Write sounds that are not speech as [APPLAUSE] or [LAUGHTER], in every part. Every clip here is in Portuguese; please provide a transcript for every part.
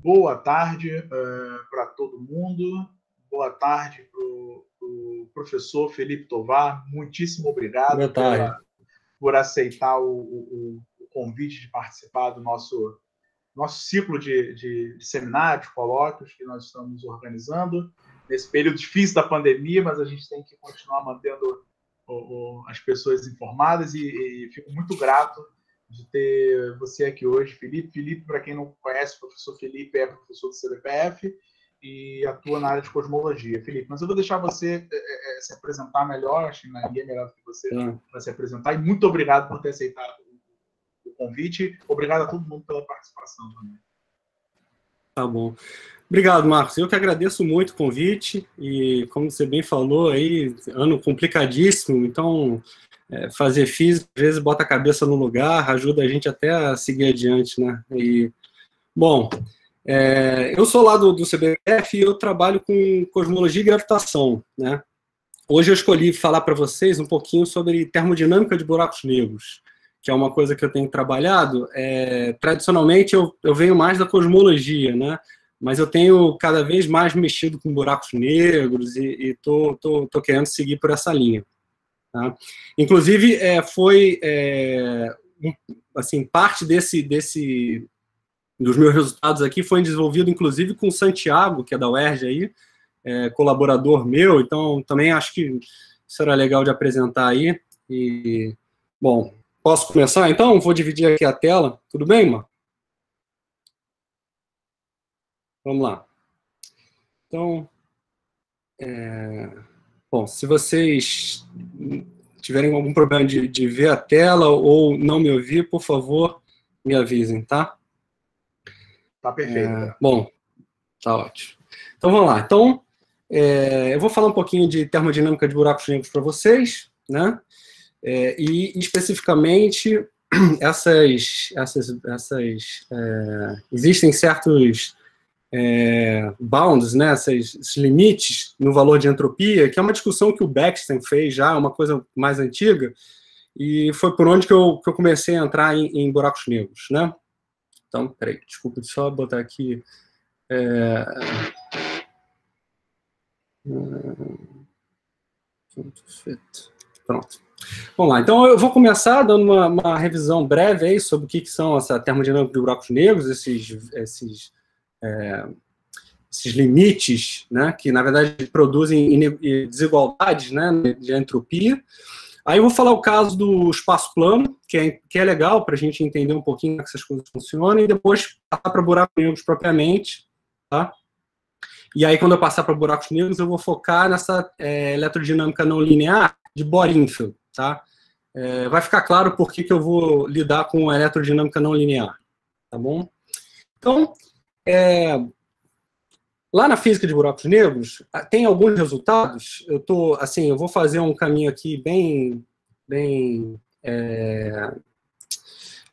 Boa tarde uh, eh, para todo mundo. Boa tarde para o professor Felipe Tovar. Muitíssimo obrigado pela, por aceitar o, o, o, convite de participar do nosso, nosso ciclo de, de, de seminários, colóquios que nós estamos organizando nesse período difícil da pandemia, mas a gente tem que continuar mantendo o, as pessoas informadas e, e fico muito grato de ter você aqui hoje, Felipe. Felipe, para quem não conhece, o professor Felipe é professor do CDPF e atua na área de cosmologia. Felipe, mas eu vou deixar você é, é, se apresentar melhor, acho que ninguém é melhor do que você para se apresentar. E muito obrigado por ter aceitado o, o convite. Obrigado a todo mundo pela participação também. Tá bom. Obrigado, Marcos. Eu que agradeço muito o convite e, como você bem falou, aí ano complicadíssimo. Então, é, fazer física, às vezes bota a cabeça no lugar, ajuda a gente até a seguir adiante, né? E, bom, é, eu sou lá do, do CBF e eu trabalho com cosmologia e gravitação, né? Hoje eu escolhi falar para vocês um pouquinho sobre termodinâmica de buracos negros, que é uma coisa que eu tenho trabalhado. É, tradicionalmente eu, eu venho mais da cosmologia, né? mas eu tenho cada vez mais mexido com buracos negros e estou querendo seguir por essa linha. Tá? Inclusive, é, foi é, assim, parte desse, desse dos meus resultados aqui foi desenvolvido, inclusive, com o Santiago, que é da UERJ aí, é, colaborador meu, então também acho que será legal de apresentar aí. E, bom, posso começar então? Vou dividir aqui a tela. Tudo bem, mano Vamos lá. Então, é... Bom, se vocês tiverem algum problema de, de ver a tela ou não me ouvir, por favor, me avisem, tá? Tá perfeito. É, bom, tá ótimo. Então vamos lá. Então, é, eu vou falar um pouquinho de termodinâmica de buracos negros para vocês, né? É, e especificamente [CLEARS THROAT] essas, essas, essas é, existem certos é, bounds, né, esses, esses, limites no valor de entropia, que é uma discussão que o Beckstein fez já, é uma coisa mais antiga, e foi por onde que eu, que eu comecei a entrar em, em, buracos negros, né? Então, peraí, desculpa, só botar aqui... É... Pronto. Vamos lá, então eu vou começar dando uma, uma revisão breve aí sobre o que, que são essa termodinâmica de buracos negros, esses, esses é, esses limites, né, que na verdade produzem desigualdades, né, de entropia. Aí eu vou falar o caso do espaço plano, que é, que é legal para a gente entender um pouquinho como é essas coisas funcionam, e depois passar para buracos negros propriamente, tá? E aí, quando eu passar para buracos negros, eu vou focar nessa é, eletrodinâmica não linear de bohr tá? É, vai ficar claro por que, que eu vou lidar com a eletrodinâmica não linear, tá bom? Então, é, lá na física de buracos negros, tem alguns resultados. Eu tô assim, eu vou fazer um caminho aqui bem, bem é,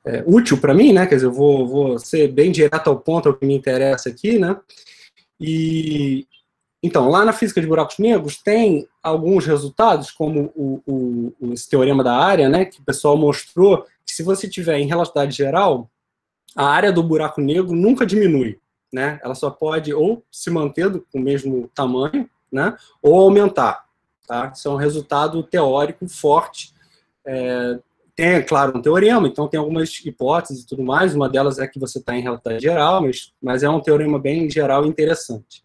é, útil para mim, né? Quer dizer, eu vou, vou ser bem direto ao ponto, ao é que me interessa aqui, né? E então, lá na física de buracos negros tem alguns resultados, como o, o, esse teorema da área, né? Que o pessoal mostrou que se você tiver em relatividade geral a área do buraco negro nunca diminui, né? Ela só pode ou se manter com o mesmo tamanho, né? Ou aumentar, tá? Isso é um resultado teórico forte. É, tem, claro, um teorema, então tem algumas hipóteses e tudo mais. Uma delas é que você está em realidade geral, mas, mas é um teorema bem geral e interessante.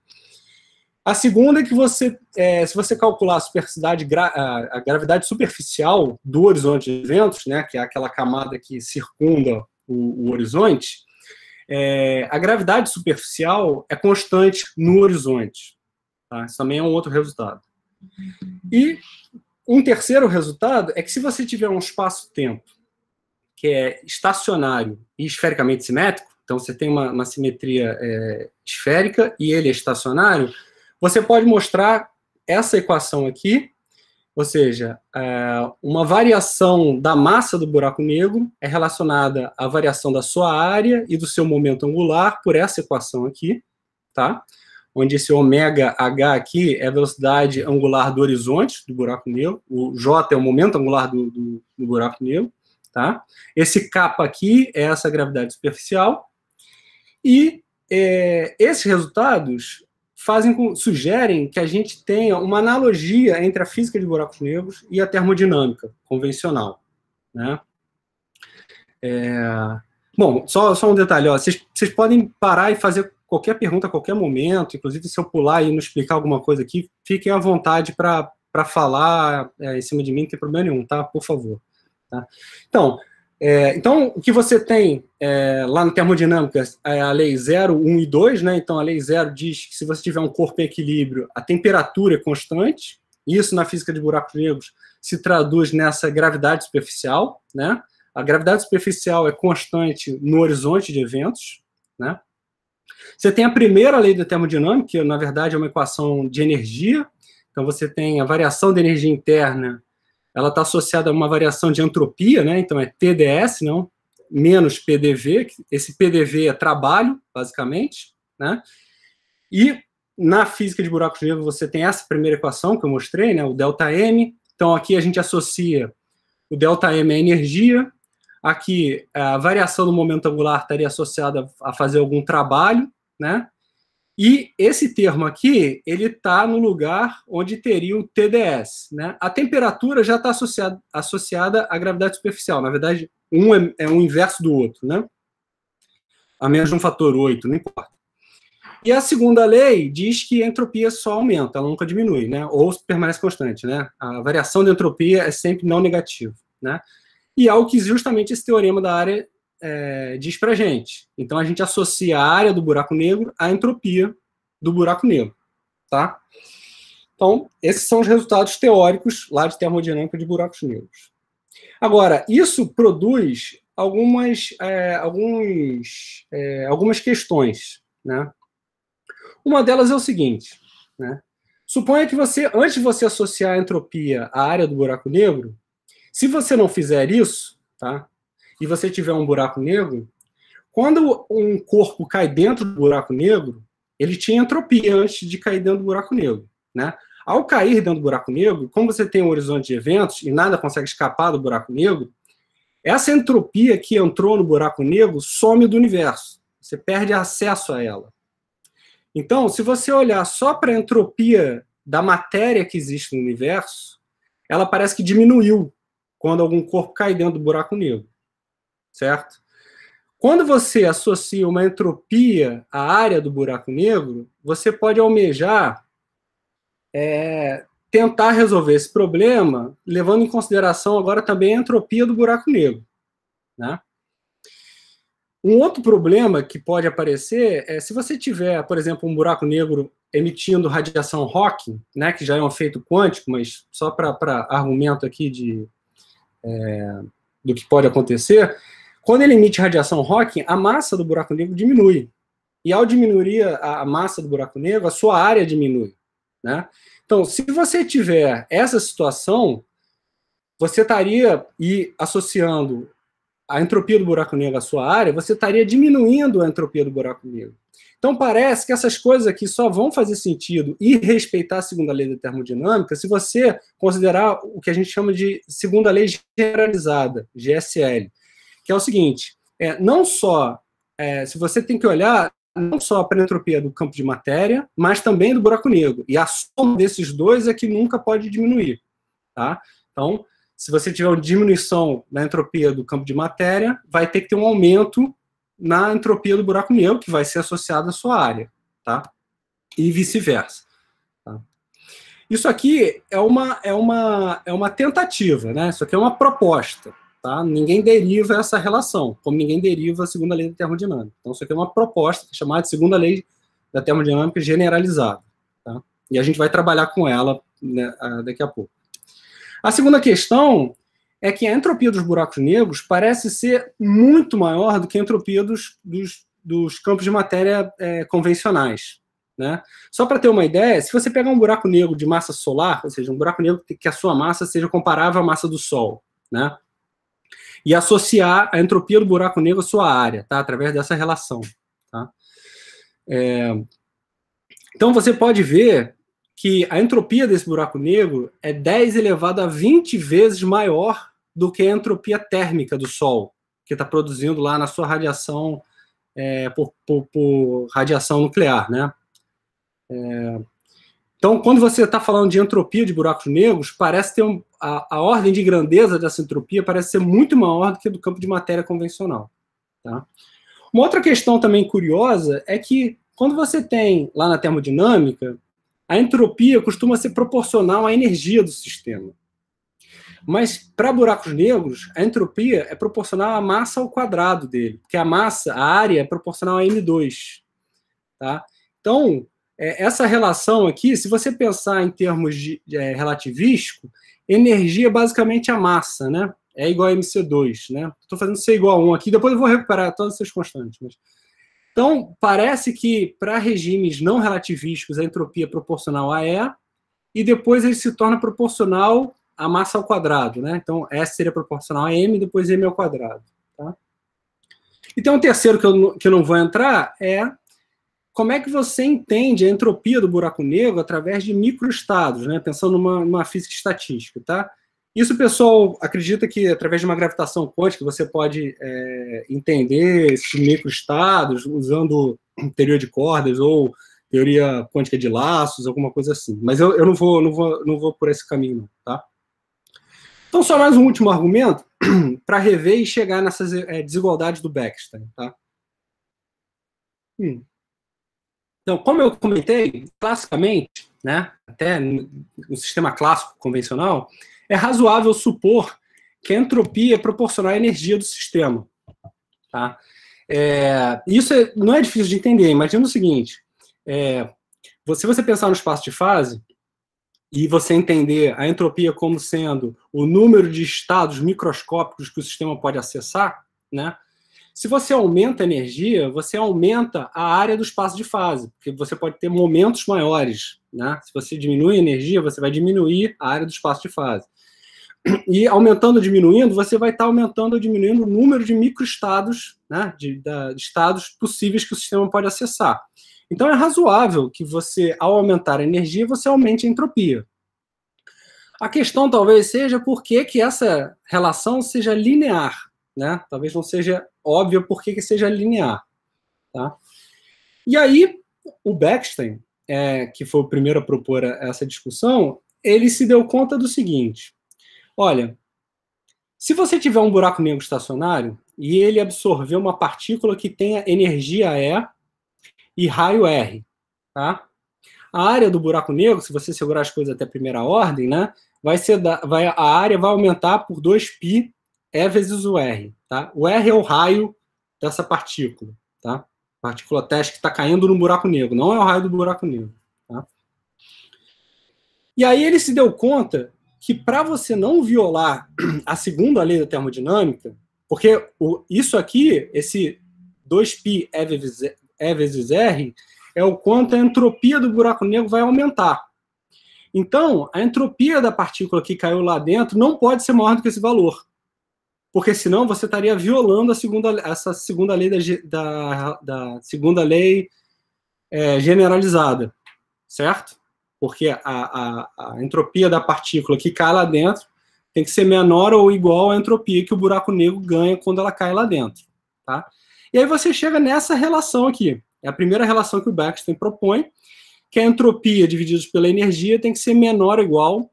A segunda é que você, é, se você calcular a, gra a gravidade superficial do horizonte de eventos, né, que é aquela camada que circunda o, o horizonte, é, a gravidade superficial é constante no horizonte. Tá? Isso também é um outro resultado. E um terceiro resultado é que se você tiver um espaço-tempo que é estacionário e esfericamente simétrico, então você tem uma, uma simetria é, esférica e ele é estacionário, você pode mostrar essa equação aqui ou seja, é, uma variação da massa do buraco negro é relacionada à variação da sua área e do seu momento angular por essa equação aqui, tá? Onde esse ômega H aqui é a velocidade angular do horizonte do buraco negro, o J é o momento angular do, do, do buraco negro, tá? Esse capa aqui é essa gravidade superficial e é, esses resultados fazem com, sugerem que a gente tenha uma analogia entre a física de buracos negros e a termodinâmica convencional. Né? É, bom, só, só um detalhe, vocês, vocês podem parar e fazer qualquer pergunta a qualquer momento, inclusive se eu pular e não explicar alguma coisa aqui, fiquem à vontade para falar é, em cima de mim, não tem problema nenhum, tá? Por favor. Tá? Então, é, então, o que você tem é, lá no termodinâmica é a lei 0, 1 e 2, né? Então, a lei 0 diz que se você tiver um corpo em equilíbrio, a temperatura é constante. Isso, na física de buracos negros, se traduz nessa gravidade superficial, né? A gravidade superficial é constante no horizonte de eventos, né? Você tem a primeira lei da termodinâmica, que, na verdade, é uma equação de energia. Então, você tem a variação da energia interna ela está associada a uma variação de entropia, né? então é TDS, não menos PDV, esse PDV é trabalho, basicamente, né? E na física de buracos negros você tem essa primeira equação que eu mostrei, né, o delta M. Então aqui a gente associa o delta M à energia, aqui a variação do momento angular estaria associada a fazer algum trabalho, né? E esse termo aqui, ele está no lugar onde teria o TDS. Né? A temperatura já está associada, associada à gravidade superficial. Na verdade, um é, é um inverso do outro, né? A menos de um fator 8, não importa. E a segunda lei diz que a entropia só aumenta, ela nunca diminui, né? Ou permanece constante, né? A variação da entropia é sempre não negativa, né? E é o que justamente esse teorema da área é, diz para gente. Então a gente associa a área do buraco negro à entropia do buraco negro, tá? Então esses são os resultados teóricos lá de termodinâmica de buracos negros. Agora isso produz algumas, é, alguns, é, algumas questões, né? Uma delas é o seguinte, né? Suponha que você, antes de você associar a entropia à área do buraco negro, se você não fizer isso, tá? e você tiver um buraco negro, quando um corpo cai dentro do buraco negro, ele tinha entropia antes de cair dentro do buraco negro, né? Ao cair dentro do buraco negro, como você tem um horizonte de eventos e nada consegue escapar do buraco negro, essa entropia que entrou no buraco negro some do universo. Você perde acesso a ela. Então, se você olhar só para a entropia da matéria que existe no universo, ela parece que diminuiu quando algum corpo cai dentro do buraco negro certo? Quando você associa uma entropia à área do buraco negro, você pode almejar é, tentar resolver esse problema, levando em consideração agora também a entropia do buraco negro. Né? Um outro problema que pode aparecer é se você tiver, por exemplo, um buraco negro emitindo radiação Hawking, né, que já é um efeito quântico, mas só para argumento aqui de, é, do que pode acontecer, quando ele emite radiação Hawking, a massa do buraco negro diminui. E ao diminuir a massa do buraco negro, a sua área diminui. Né? Então, se você tiver essa situação, você estaria e associando a entropia do buraco negro à sua área, você estaria diminuindo a entropia do buraco negro. Então parece que essas coisas aqui só vão fazer sentido e respeitar a segunda lei da termodinâmica se você considerar o que a gente chama de segunda lei generalizada, GSL que é o seguinte: é, não só é, se você tem que olhar não só a entropia do campo de matéria, mas também do buraco negro. E a soma desses dois é que nunca pode diminuir. Tá? Então, se você tiver uma diminuição na entropia do campo de matéria, vai ter que ter um aumento na entropia do buraco negro, que vai ser associada à sua área. Tá? E vice-versa. Tá? Isso aqui é uma, é, uma, é uma tentativa, né? isso aqui é uma proposta. Tá? Ninguém deriva essa relação, como ninguém deriva a segunda lei da termodinâmica. Então, isso aqui é uma proposta é chamada de segunda lei da termodinâmica generalizada. Tá? E a gente vai trabalhar com ela né, daqui a pouco. A segunda questão é que a entropia dos buracos negros parece ser muito maior do que a entropia dos, dos, dos campos de matéria é, convencionais. Né? Só para ter uma ideia, se você pegar um buraco negro de massa solar, ou seja, um buraco negro que a sua massa seja comparável à massa do Sol, né? e associar a entropia do buraco negro à sua área, tá? Através dessa relação, tá? É... Então você pode ver que a entropia desse buraco negro é 10 elevado a 20 vezes maior do que a entropia térmica do Sol, que está produzindo lá na sua radiação é, por, por, por, radiação nuclear, né? É... Então, quando você está falando de entropia de buracos negros, parece ter um, a, a, ordem de grandeza dessa entropia parece ser muito maior do que do campo de matéria convencional. Tá? Uma outra questão também curiosa é que quando você tem lá na termodinâmica, a entropia costuma ser proporcional à energia do sistema. Mas para buracos negros, a entropia é proporcional à massa ao quadrado dele, porque a massa, a área, é proporcional a m2. Tá? Então, é, essa relação aqui, se você pensar em termos de, é, relativístico, energia é basicamente a massa, né? É igual a MC2, né? Estou fazendo C igual a 1 aqui, depois eu vou recuperar todas essas constantes. Mas... Então, parece que para regimes não relativísticos, a entropia é proporcional a E, e depois ele se torna proporcional à massa ao quadrado, né? Então, S seria proporcional a M, depois M ao quadrado, tá? E tem um terceiro que eu, que eu não vou entrar, é como é que você entende a entropia do buraco negro através de microestados, né? pensando numa, numa física estatística? Tá? Isso o pessoal acredita que através de uma gravitação quântica você pode é, entender esses microestados usando teoria de cordas ou teoria quântica de laços, alguma coisa assim. Mas eu, eu não, vou, não, vou, não vou por esse caminho, tá? Então, só mais um último argumento [CLEARS THROAT] para rever e chegar nessas é, desigualdades do Beckstein, tá? Hum. Então, como eu comentei, classicamente, né, até no sistema clássico convencional, é razoável supor que a entropia é proporcional à energia do sistema. Tá? É, isso é, não é difícil de entender. Imagina o seguinte: é, se você pensar no espaço de fase e você entender a entropia como sendo o número de estados microscópicos que o sistema pode acessar, né, se você aumenta a energia, você aumenta a área do espaço de fase, porque você pode ter momentos maiores. Né? Se você diminui a energia, você vai diminuir a área do espaço de fase. E aumentando ou diminuindo, você vai estar aumentando ou diminuindo o número de microestados, né? de, de, de estados possíveis que o sistema pode acessar. Então é razoável que você, ao aumentar a energia, você aumente a entropia. A questão talvez seja por que, que essa relação seja linear, né? Talvez não seja óbvia por que, seja linear. Tá? E aí, o Beckstein, é, que foi o primeiro a propor essa discussão, ele se deu conta do seguinte: olha, se você tiver um buraco negro estacionário e ele absorver uma partícula que tenha energia E e raio R, tá? A área do buraco negro, se você segurar as coisas até primeira ordem, né, vai ser da, vai, a área vai aumentar por 2π é vezes o R. Tá? O R é o raio dessa partícula. Tá? Partícula teste que está caindo no buraco negro. Não é o raio do buraco negro. Tá? E aí ele se deu conta que para você não violar [CLEARS THROAT] a segunda lei da termodinâmica, porque o, isso aqui, esse 2π é vezes, é vezes R, é o quanto a entropia do buraco negro vai aumentar. Então, a entropia da partícula que caiu lá dentro não pode ser maior do que esse valor porque senão você estaria violando a segunda, essa segunda lei da, da, da segunda lei é, generalizada, certo? Porque a, a, a, entropia da partícula que cai lá dentro tem que ser menor ou igual à entropia que o buraco negro ganha quando ela cai lá dentro, tá? E aí você chega nessa relação aqui. É a primeira relação que o Backstrom propõe, que a entropia dividida pela energia tem que ser menor ou igual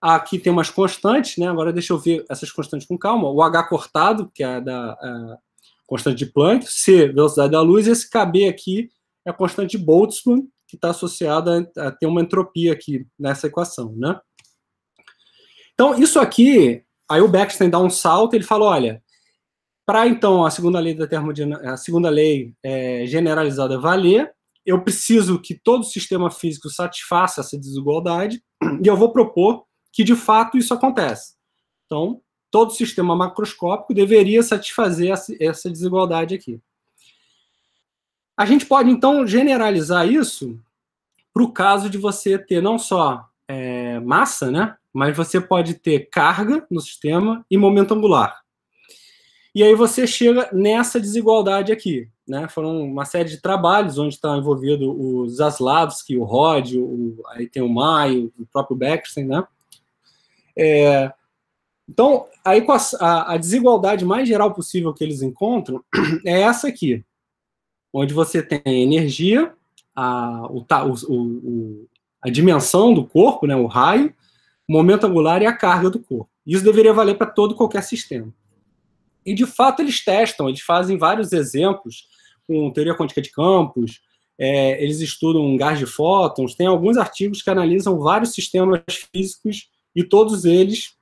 Aqui tem umas constantes, né? Agora deixa eu ver essas constantes com calma. O H cortado, que é da a é, constante de Planck, C, velocidade da luz, e esse KB aqui é a constante de Boltzmann, que está associada a ter uma entropia aqui nessa equação, né? Então, isso aqui, aí o Beckstein dá um salto, ele fala, olha, para então a segunda lei da termodinâmica, a segunda lei é, generalizada valer, eu preciso que todo sistema físico satisfaça essa desigualdade, e eu vou propor que de fato isso acontece. Então, todo sistema macroscópico deveria satisfazer essa desigualdade aqui. A gente pode, então, generalizar isso para o caso de você ter não só é, massa, né? Mas você pode ter carga no sistema e momento angular. E aí você chega nessa desigualdade aqui. Né? Foram uma série de trabalhos onde está envolvido o Zaslavski, o Rod, o, aí tem o Maio, o próprio Beckstein, né? É, então, aí a, a desigualdade mais geral possível que eles encontram [CLEARS THROAT] é essa aqui, onde você tem a energia, a, o, o, a dimensão do corpo, né, o raio, o momento angular e a carga do corpo. Isso deveria valer para todo qualquer sistema. E, de fato, eles testam, eles fazem vários exemplos com teoria quântica de campos, é, eles estudam gás de fótons, tem alguns artigos que analisam vários sistemas físicos e todos eles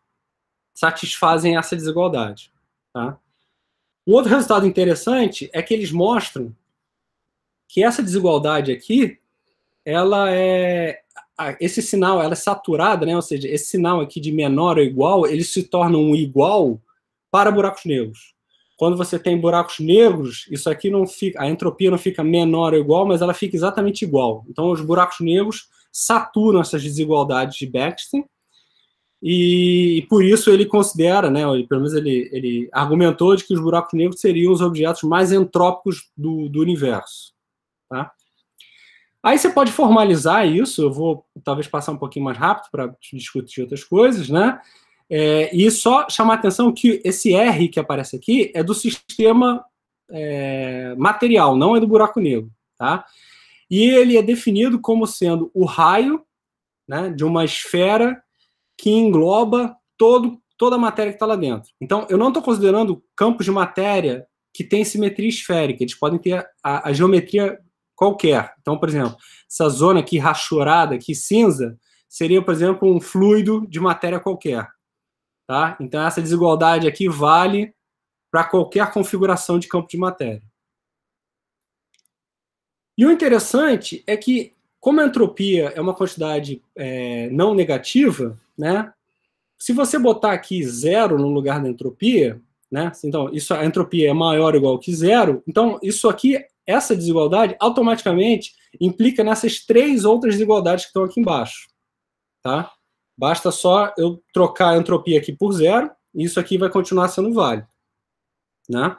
satisfazem essa desigualdade. Tá? Um outro resultado interessante é que eles mostram que essa desigualdade aqui, ela é esse sinal, ela é saturada, né? Ou seja, esse sinal aqui de menor ou igual, ele se torna um igual para buracos negros. Quando você tem buracos negros, isso aqui não fica, a entropia não fica menor ou igual, mas ela fica exatamente igual. Então os buracos negros saturam essas desigualdades de Bexton e, por isso ele considera, né, pelo menos ele, ele argumentou de que os buracos negros seriam os objetos mais entrópicos do, do universo. Tá? Aí você pode formalizar isso, eu vou talvez passar um pouquinho mais rápido para discutir outras coisas, né? É, e só chamar a atenção que esse R que aparece aqui é do sistema é, material, não é do buraco negro, tá? E ele é definido como sendo o raio né, de uma esfera que engloba todo, toda a matéria que está lá dentro. Então, eu não estou considerando campos de matéria que têm simetria esférica, eles podem ter a, a geometria qualquer. Então, por exemplo, essa zona aqui rachurada, aqui cinza, seria, por exemplo, um fluido de matéria qualquer. Tá? Então, essa desigualdade aqui vale para qualquer configuração de campo de matéria. E o interessante é que, como a entropia é uma quantidade é, não negativa, né? Se você botar aqui zero no lugar da entropia, né? Então, isso, a entropia é maior ou igual que zero. Então, isso aqui, essa desigualdade, automaticamente implica nessas três outras desigualdades que estão aqui embaixo, tá? Basta só eu trocar a entropia aqui por zero, e isso aqui vai continuar sendo válido, né?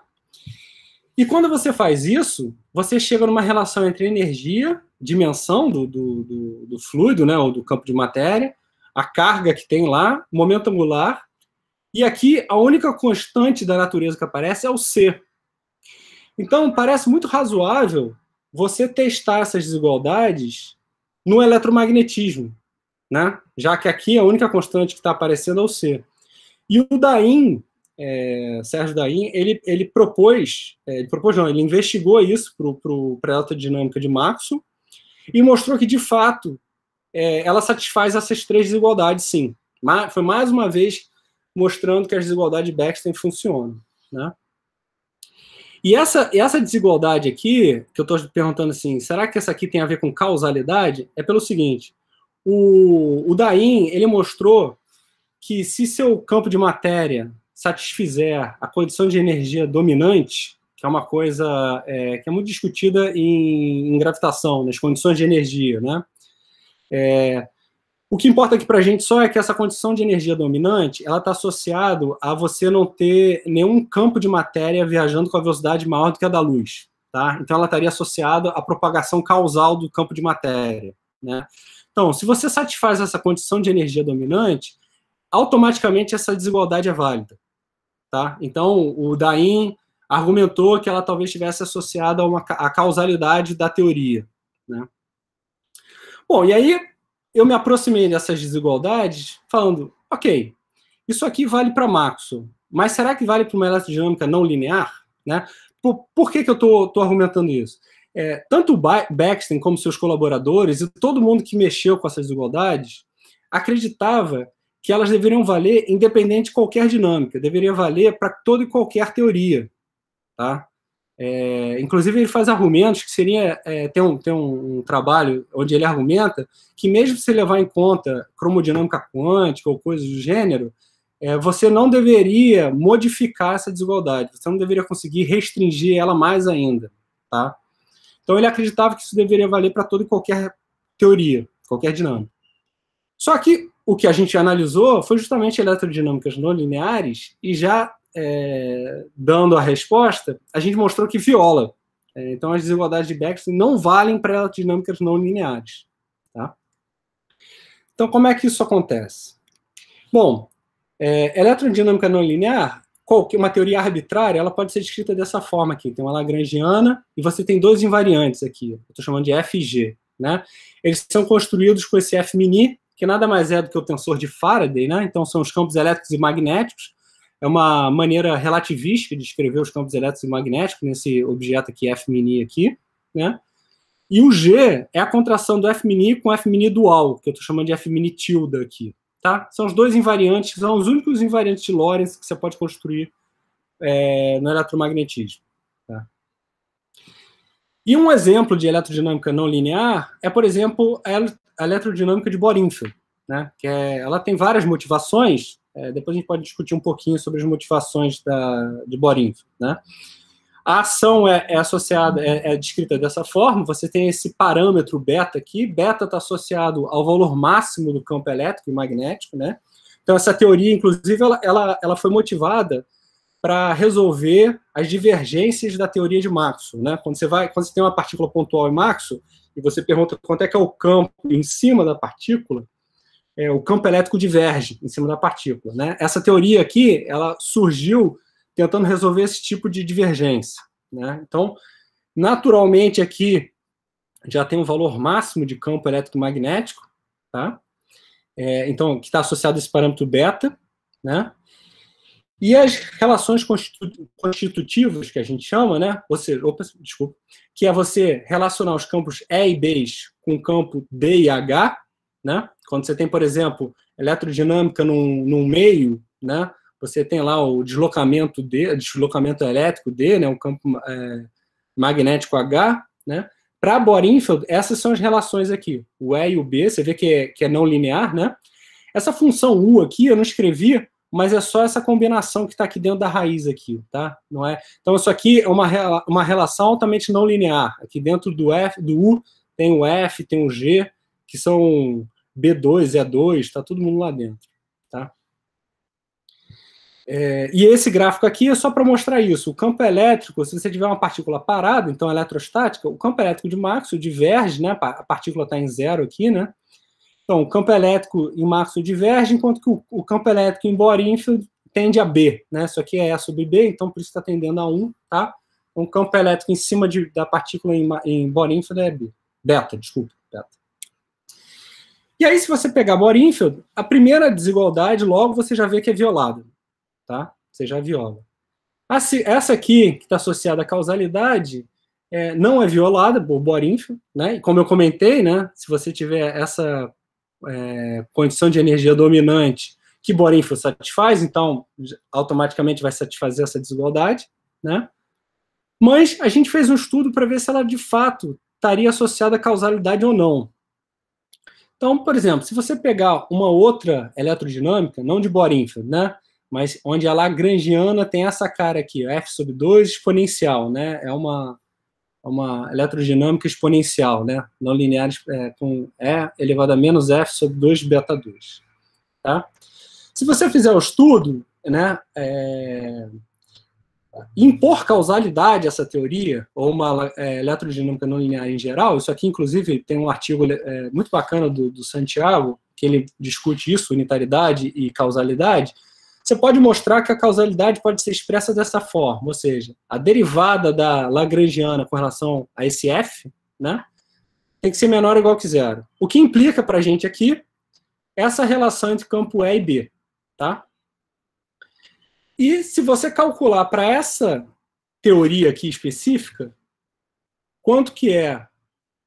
E quando você faz isso, você chega numa relação entre energia, dimensão do, do, do, do fluido, né, ou do campo de matéria, a carga que tem lá, o momento angular, e aqui a única constante da natureza que aparece é o C. Então, parece muito razoável você testar essas desigualdades no eletromagnetismo, né? já que aqui a única constante que está aparecendo é o C. E o Daim, é, Sérgio Daim, ele, ele propôs, é, ele propôs não, ele investigou isso para a dinâmica de Maxwell e mostrou que, de fato, é, ela satisfaz essas três desigualdades, sim. Mas, foi mais uma vez mostrando que a desigualdade de Backstein funciona. Né? E essa, essa desigualdade aqui, que eu estou perguntando assim, será que essa aqui tem a ver com causalidade? É pelo seguinte, o, o Dain, ele mostrou que se seu campo de matéria satisfizer a condição de energia dominante, que é uma coisa é, que é muito discutida em, em, gravitação, nas condições de energia, né? É, o que importa aqui para a gente só é que essa condição de energia dominante ela está associada a você não ter nenhum campo de matéria viajando com a velocidade maior do que a da luz. Tá? Então, ela estaria associada à propagação causal do campo de matéria. Né? Então, se você satisfaz essa condição de energia dominante, automaticamente essa desigualdade é válida. Tá? Então, o Dain argumentou que ela talvez estivesse associada a uma, a causalidade da teoria. Né? Bom, e aí eu me aproximei dessas desigualdades falando, ok, isso aqui vale para Maxwell, mas será que vale para uma eletrodinâmica não linear? Né? Por, por que, que eu estou argumentando isso? É, tanto o Baxton como seus colaboradores e todo mundo que mexeu com essas desigualdades acreditava que elas deveriam valer independente de qualquer dinâmica, deveria valer para toda e qualquer teoria. Tá? É, inclusive, ele faz argumentos que seria. É, tem um, ter um, um, trabalho onde ele argumenta que, mesmo se levar em conta cromodinâmica quântica ou coisas do gênero, é, você não deveria modificar essa desigualdade, você não deveria conseguir restringir ela mais ainda. Tá? Então, ele acreditava que isso deveria valer para toda e qualquer teoria, qualquer dinâmica. Só que o que a gente analisou foi justamente eletrodinâmicas não lineares e já é, dando a resposta, a gente mostrou que viola. É, então, as desigualdades de Baxter não valem para dinâmicas não lineares. Tá? Então, como é que isso acontece? Bom, é, eletrodinâmica não linear, qualquer, uma teoria arbitrária, ela pode ser descrita dessa forma aqui. Tem uma lagrangiana e você tem dois invariantes aqui. Eu estou chamando de F e G. Né? Eles são construídos com esse F mini, que nada mais é do que o tensor de Faraday, né? então são os campos elétricos e magnéticos, é uma maneira relativística de escrever os campos elétricos e magnéticos nesse objeto aqui, F-mini aqui, né? E o G é a contração do F-mini com F-mini dual, que eu estou chamando de F-mini tilde aqui, tá? São os dois invariantes, são os únicos invariantes de Lorentz que você pode construir é, no eletromagnetismo. Tá? E um exemplo de eletrodinâmica não linear é, por exemplo, a eletrodinâmica de bohr infeld né? Que é, ela tem várias motivações, é, depois a gente pode discutir um pouquinho sobre as motivações da, de Borinf, né? A ação é, é associada, é, é, descrita dessa forma. Você tem esse parâmetro beta aqui. Beta está associado ao valor máximo do campo elétrico e magnético, né? Então essa teoria, inclusive, ela, ela, ela foi motivada para resolver as divergências da teoria de Maxwell, né? Quando você vai, quando você tem uma partícula pontual em Maxwell e você pergunta quanto é que é o campo em cima da partícula, é, o campo elétrico diverge em cima da partícula. Né? Essa teoria aqui, ela surgiu tentando resolver esse tipo de divergência. Né? Então, naturalmente aqui já tem um valor máximo de campo eletromagnético, tá? É, então, que está associado a esse parâmetro beta, né? E as relações constitutivas, que a gente chama, né? Ou seja, opa, desculpa, que é você relacionar os campos E e B com o campo D e H, né? Quando você tem, por exemplo, eletrodinâmica num, num meio, né? você tem lá o deslocamento D, deslocamento elétrico D, né? o campo é, magnético H. Né? Para bohr essas são as relações aqui. O E e o B, você vê que é, que é não linear. Né? Essa função U aqui, eu não escrevi, mas é só essa combinação que está aqui dentro da raiz aqui, tá? Não é? Então isso aqui é uma, uma relação altamente não linear. Aqui dentro do F, do U tem o F, tem o G, que são B2, E2, está todo mundo lá dentro. Tá? É, e esse gráfico aqui é só para mostrar isso. O campo elétrico, se você tiver uma partícula parada, então eletrostática, o campo elétrico de Maxwell diverge, né? a partícula está em zero aqui, né? Então, o campo elétrico em Maxwell diverge, enquanto que o, o campo elétrico em Bohr tende a B, né? Isso aqui é E sobre B, então por isso está tendendo a 1, tá? Um então, campo elétrico em cima de, da partícula em, em é B, beta, desculpa. E aí, se você pegar Morinfield, a primeira desigualdade, logo você já vê que é violada. Tá? Você já viola. Ah, essa aqui, que está associada à causalidade, é, não é violada, por Borinfio, né? E como eu comentei, né? Se você tiver essa é, condição de energia dominante que Borinfio satisfaz, então automaticamente vai satisfazer essa desigualdade, né? Mas a gente fez um estudo para ver se ela de fato estaria associada à causalidade ou não. Então, por exemplo, se você pegar uma outra eletrodinâmica, não de Bohr-Infeld, né? Mas onde a Lagrangiana tem essa cara aqui, F sobre 2 exponencial, né? É uma, uma eletrodinâmica exponencial, né? Não linear é, com E elevado a menos F sobre 2 beta 2, tá? Se você fizer o estudo, né? É, impor causalidade a essa teoria, ou uma é, eletrodinâmica não linear em geral, isso aqui, inclusive, tem um artigo é, muito bacana do, do, Santiago, que ele discute isso, unitariedade e causalidade, você pode mostrar que a causalidade pode ser expressa dessa forma, ou seja, a derivada da Lagrangiana com relação a esse f, né, tem que ser menor ou igual que zero. O que implica para a gente aqui é essa relação entre campo E e B, tá? E se você calcular para essa teoria aqui específica, quanto que é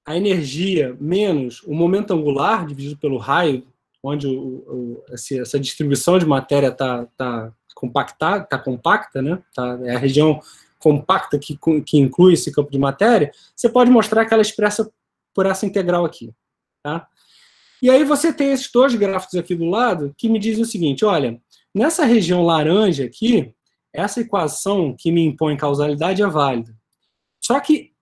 a energia menos o momento angular dividido pelo raio, onde o, o, essa distribuição de matéria está tá, tá compactada, está compacta, né? Tá, é a região compacta que, que inclui esse campo de matéria, você pode mostrar que ela é expressa por essa integral aqui. Tá? E aí você tem esses dois gráficos aqui do lado que me dizem o seguinte, olha, Nessa região laranja aqui, essa equação que me impõe causalidade é válida. Só que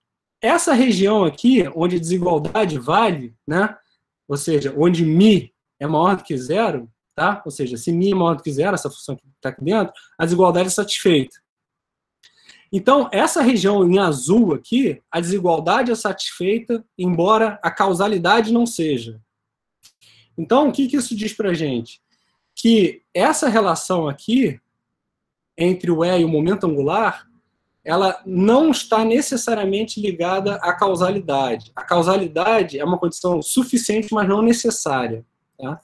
essa região aqui, onde a desigualdade vale, né? ou seja, onde mi é maior do que zero, tá? ou seja, se mi é maior do que zero, essa função que está aqui dentro, a desigualdade é satisfeita. Então, essa região em azul aqui, a desigualdade é satisfeita, embora a causalidade não seja. Então, o que, que isso diz para gente? que essa relação aqui entre o E e o momento angular, ela não está necessariamente ligada à causalidade. A causalidade é uma condição suficiente, mas não necessária. Tá?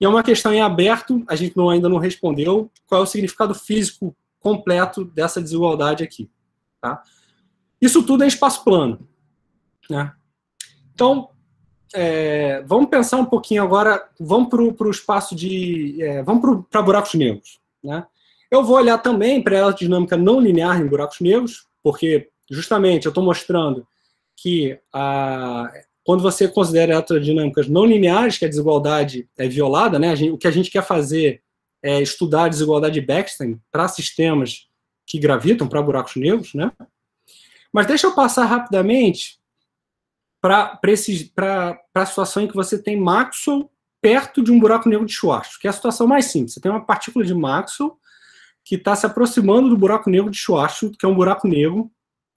E é uma questão em aberto, a gente não, ainda não respondeu qual é o significado físico completo dessa desigualdade aqui. Tá? Isso tudo é espaço plano. Né? Então, é, vamos pensar um pouquinho agora, vamos para o espaço de. É, vamos para buracos negros. Né? Eu vou olhar também para a dinâmica não linear em buracos negros, porque justamente eu estou mostrando que a, quando você considera eletrodinâmicas não lineares, que a desigualdade é violada, né? Gente, o que a gente quer fazer é estudar a desigualdade de Bechstein para sistemas que gravitam para buracos negros, né? Mas deixa eu passar rapidamente para a situação em que você tem Maxwell perto de um buraco negro de Schwarzschild que é a situação mais simples. Você tem uma partícula de Maxwell que está se aproximando do buraco negro de Schwarzschild que é um buraco negro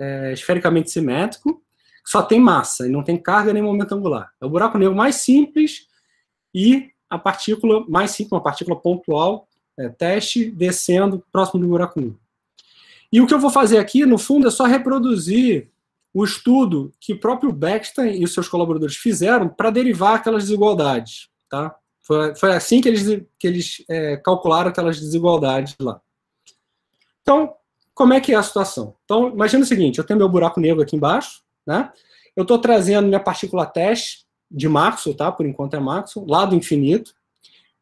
é, esfericamente simétrico, que só tem massa e não tem carga nem momento angular. É o buraco negro mais simples e a partícula mais simples, uma partícula pontual, é, teste, descendo próximo do buraco negro. E o que eu vou fazer aqui, no fundo, é só reproduzir o estudo que o próprio Beckstein e os seus colaboradores fizeram para derivar aquelas desigualdades. Tá? Foi, foi assim que eles, que eles é, calcularam aquelas desigualdades lá. Então, como é que é a situação? Então, imagina o seguinte, eu tenho meu buraco negro aqui embaixo, né? Eu estou trazendo minha partícula teste de Maxwell, tá? Por enquanto é Maxwell, lá do infinito,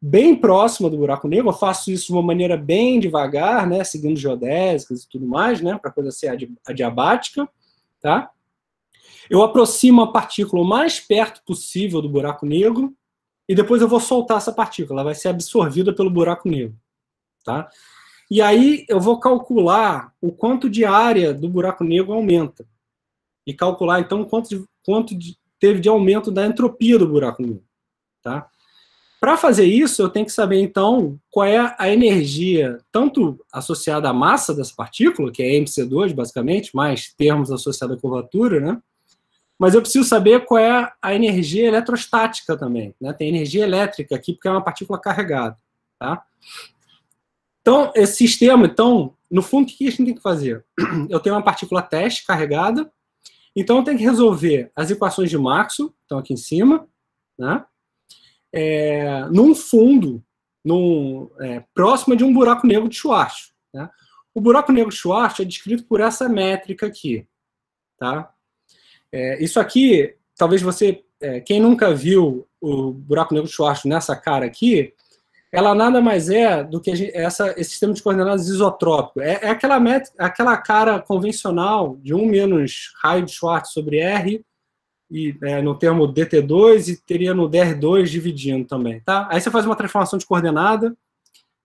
bem próxima do buraco negro. Eu faço isso de uma maneira bem devagar, né? Seguindo geodésicas e tudo mais, né? Para a coisa ser adiabática. Tá? Eu aproximo a partícula o mais perto possível do buraco negro e depois eu vou soltar essa partícula, ela vai ser absorvida pelo buraco negro. Tá? E aí eu vou calcular o quanto de área do buraco negro aumenta. E calcular, então, quanto, de, quanto de, teve de aumento da entropia do buraco negro. Tá? Para fazer isso, eu tenho que saber, então, qual é a energia, tanto associada à massa dessa partícula, que é MC2, basicamente, mais termos associados à curvatura, né? Mas eu preciso saber qual é a energia eletrostática também, né? Tem energia elétrica aqui, porque é uma partícula carregada, tá? Então, esse sistema, então, no fundo, o que a gente tem que fazer? [CLEARS THROAT] Eu tenho uma partícula teste carregada, então eu tenho que resolver as equações de Maxwell, estão aqui em cima, né? é, num fundo, num, é, próxima de um buraco negro de Schwarz. Né? O buraco negro de Schwarz é descrito por essa métrica aqui. Tá? É, isso aqui, talvez você, é, quem nunca viu o buraco negro de Schwarz nessa cara aqui, ela nada mais é do que é essa, esse sistema de coordenadas isotrópico. É, é aquela, met, aquela cara convencional de 1 menos raio de Schwarz sobre R e, é, no termo DT2 e teria no DR2 dividindo também, tá? Aí você faz uma transformação de coordenada,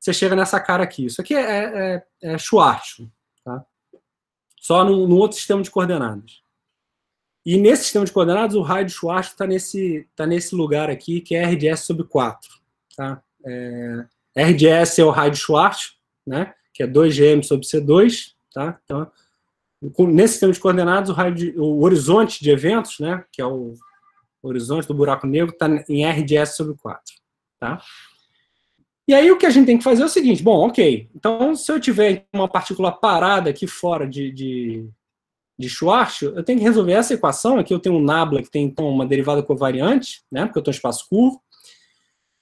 você chega nessa cara aqui. Isso aqui é, é, é, é tá? Só no outro sistema de coordenadas. E nesse sistema de coordenadas, o raio de Schwarz está nesse, tá nesse lugar aqui, que é RDS sobre 4, tá? É, RDS é o raio de Schwarz, né? Que é 2gm sobre C2, tá? Então, nesse sistema de coordenadas, o, raio de, o horizonte de eventos, né, que é o horizonte do buraco negro, está em RDS sobre 4. Tá? E aí o que a gente tem que fazer é o seguinte, bom, ok, então se eu tiver uma partícula parada aqui fora de, de, de eu tenho que resolver essa equação, aqui eu tenho um nabla que tem então uma derivada covariante, né, porque eu estou em espaço curvo,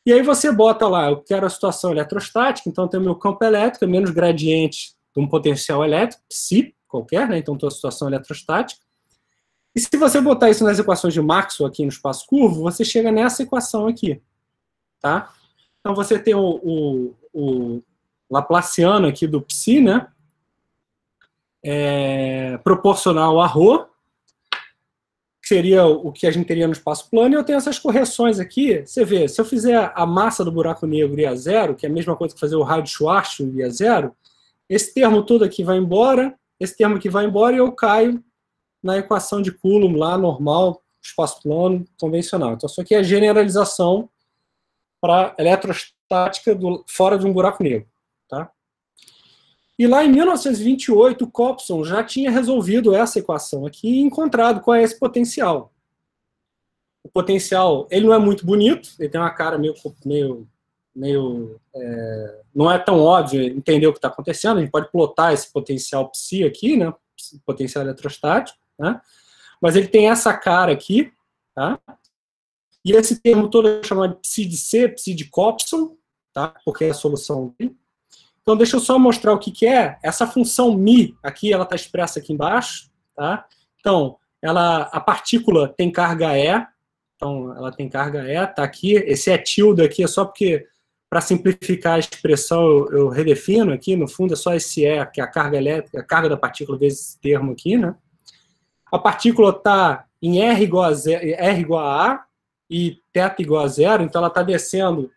e aí você bota lá, eu quero a situação eletrostática, então eu tenho meu campo elétrico, é menos gradiente de um potencial elétrico, psi, qualquer, né? então, toda situação eletrostática. E se você botar isso nas equações de Maxwell aqui no espaço curvo, você chega nessa equação aqui. Tá? Então, você tem o, o, o Laplaciano aqui do psi, né? É, proporcional a ρ, que seria o que a gente teria no espaço plano, e eu tenho essas correções aqui. Você vê, se eu fizer a massa do buraco negro ir a zero, que é a mesma coisa que fazer o raio de Schwarzschild ir a zero, esse termo todo aqui vai embora, esse termo aqui vai embora e eu caio na equação de Coulomb lá, normal, espaço plano, convencional. Então, isso aqui é a generalização para eletrostática do, fora de um buraco negro. Tá? E lá em 1928, o Copson já tinha resolvido essa equação aqui e encontrado qual é esse potencial. O potencial, ele não é muito bonito, ele tem uma cara meio, meio meio é, não é tão óbvio entender o que está acontecendo, a gente pode plotar esse potencial psi aqui, né, potencial eletrostático, né, mas ele tem essa cara aqui, tá, e esse termo todo é chamado de psi de C, psi de Copson, tá, porque é a solução dele. Então, deixa eu só mostrar o que, que é. Essa função mi aqui, ela está expressa aqui embaixo, tá? Então, ela, a partícula tem carga E, então ela tem carga E, tá aqui. Esse é tilde aqui é só porque para simplificar a expressão, eu, eu, redefino aqui, no fundo é só esse E, que é a carga elétrica, a carga da partícula vezes esse termo aqui, né? A partícula está em R igual, a zero, R igual a A e θ igual a zero, então ela está descendo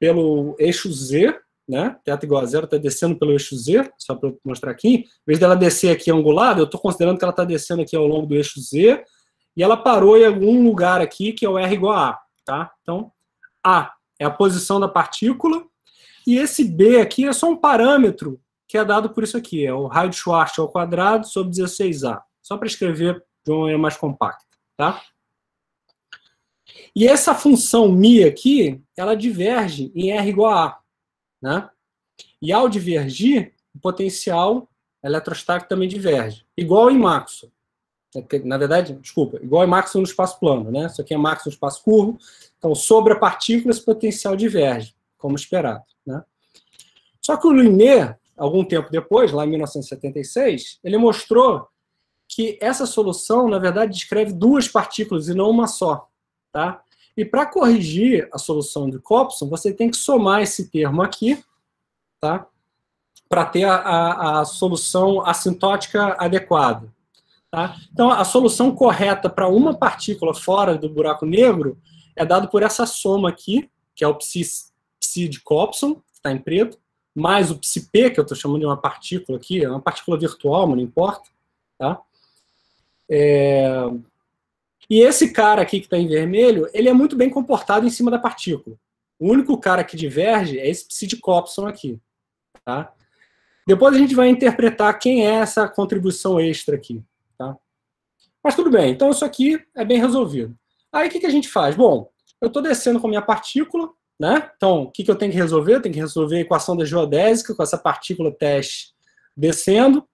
pelo eixo Z, né? Θ igual a zero está descendo pelo eixo Z, só para mostrar aqui. Em vez dela descer aqui angulada, eu estou considerando que ela está descendo aqui ao longo do eixo Z e ela parou em algum lugar aqui que é o R igual a A, tá? Então, A é a posição da partícula, e esse B aqui é só um parâmetro que é dado por isso aqui, é o raio de Schwarzschild ao quadrado sobre 16A, só para escrever de uma maneira mais compacta, tá? E essa função μ aqui, ela diverge em R igual a A, né? E ao divergir, o potencial eletrostático também diverge, igual em Maxwell. É na verdade, desculpa, igual em Maxwell no espaço plano, né? Isso aqui é Maxwell no espaço curvo, então, sobre a partícula esse potencial diverge, como esperado. Né? Só que o Lumière, algum tempo depois, lá em 1976, ele mostrou que essa solução, na verdade, descreve duas partículas e não uma só. Tá? E para corrigir a solução de Copson, você tem que somar esse termo aqui, tá? para ter a, a, a, solução assintótica adequada. Tá? Então, a solução correta para uma partícula fora do buraco negro é dado por essa soma aqui, que é o psi, psi de Copson, que está em preto, mais o psi-p, que eu estou chamando de uma partícula aqui, é uma partícula virtual, mas não importa. Tá? É... E esse cara aqui que está em vermelho, ele é muito bem comportado em cima da partícula. O único cara que diverge é esse psi de Copson aqui. Tá? Depois a gente vai interpretar quem é essa contribuição extra aqui. Tá? Mas tudo bem, então isso aqui é bem resolvido. Aí o que, que a gente faz? Bom, eu estou descendo com a minha partícula, né? Então, o que, que eu tenho que resolver? Eu tenho que resolver a equação da geodésica com essa partícula teste descendo.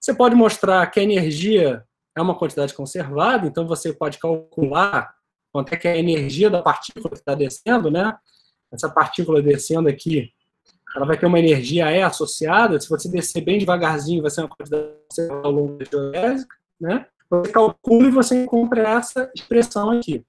Você pode mostrar que a energia é uma quantidade conservada, então você pode calcular quanto é que é a energia da partícula que está descendo, né? Essa partícula descendo aqui, ela vai ter uma energia E associada. Se você descer bem devagarzinho, vai ser uma quantidade conservada ao longo da geodésica, né? Você calcula e você encontra essa expressão aqui.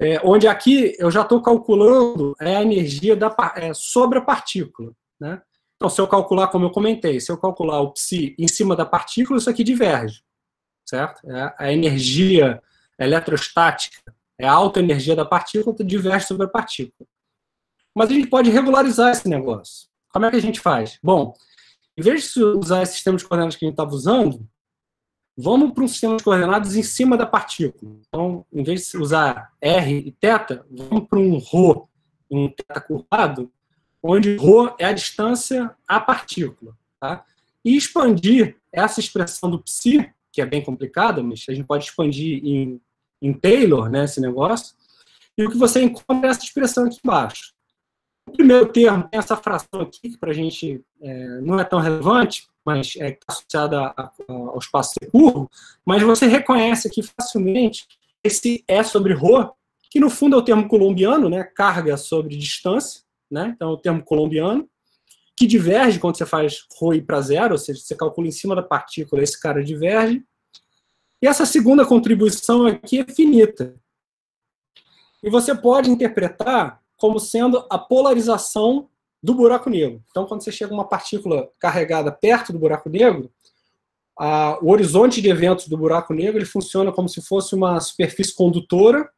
É, onde aqui eu já estou calculando é a energia da, é, sobre a partícula. Né? Então, se eu calcular, como eu comentei, se eu calcular o psi em cima da partícula, isso aqui diverge, certo? É, a energia eletrostática, é a alta energia da partícula então diverge sobre a partícula. Mas a gente pode regularizar esse negócio. Como é que a gente faz? Bom, em vez de usar esse sistema de coordenadas que a gente estava usando, Vamos para um sistema de coordenadas em cima da partícula. Então, em vez de usar R e θ, vamos para um ρ, um θ curvado, onde ρ é a distância à partícula. Tá? E expandir essa expressão do psi, que é bem complicada, mas a gente pode expandir em, em Taylor, né, esse negócio, e o que você encontra é essa expressão aqui embaixo. O primeiro termo tem essa fração aqui, que para a gente é, não é tão relevante, mas é tá associada ao espaço curvo, mas você reconhece aqui facilmente esse E sobre Rho, que no fundo é o termo colombiano, né? carga sobre distância, né? então é o termo colombiano, que diverge quando você faz Rho ir para zero, ou seja, você calcula em cima da partícula, esse cara diverge. E essa segunda contribuição aqui é finita. E você pode interpretar como sendo a polarização do buraco negro. Então, quando você chega uma partícula carregada perto do buraco negro, a, o horizonte de eventos do buraco negro ele funciona como se fosse uma superfície condutora.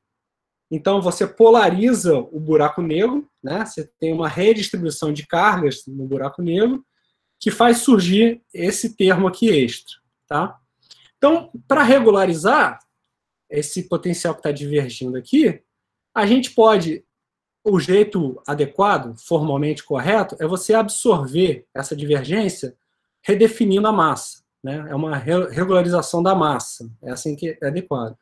Então, você polariza o buraco negro, né? você tem uma redistribuição de cargas no buraco negro, que faz surgir esse termo aqui extra. Tá? Então, para regularizar esse potencial que está divergindo aqui, a gente pode o jeito adequado, formalmente correto, é você absorver essa divergência redefinindo a massa. Né? É uma regularização da massa. É assim que é adequado.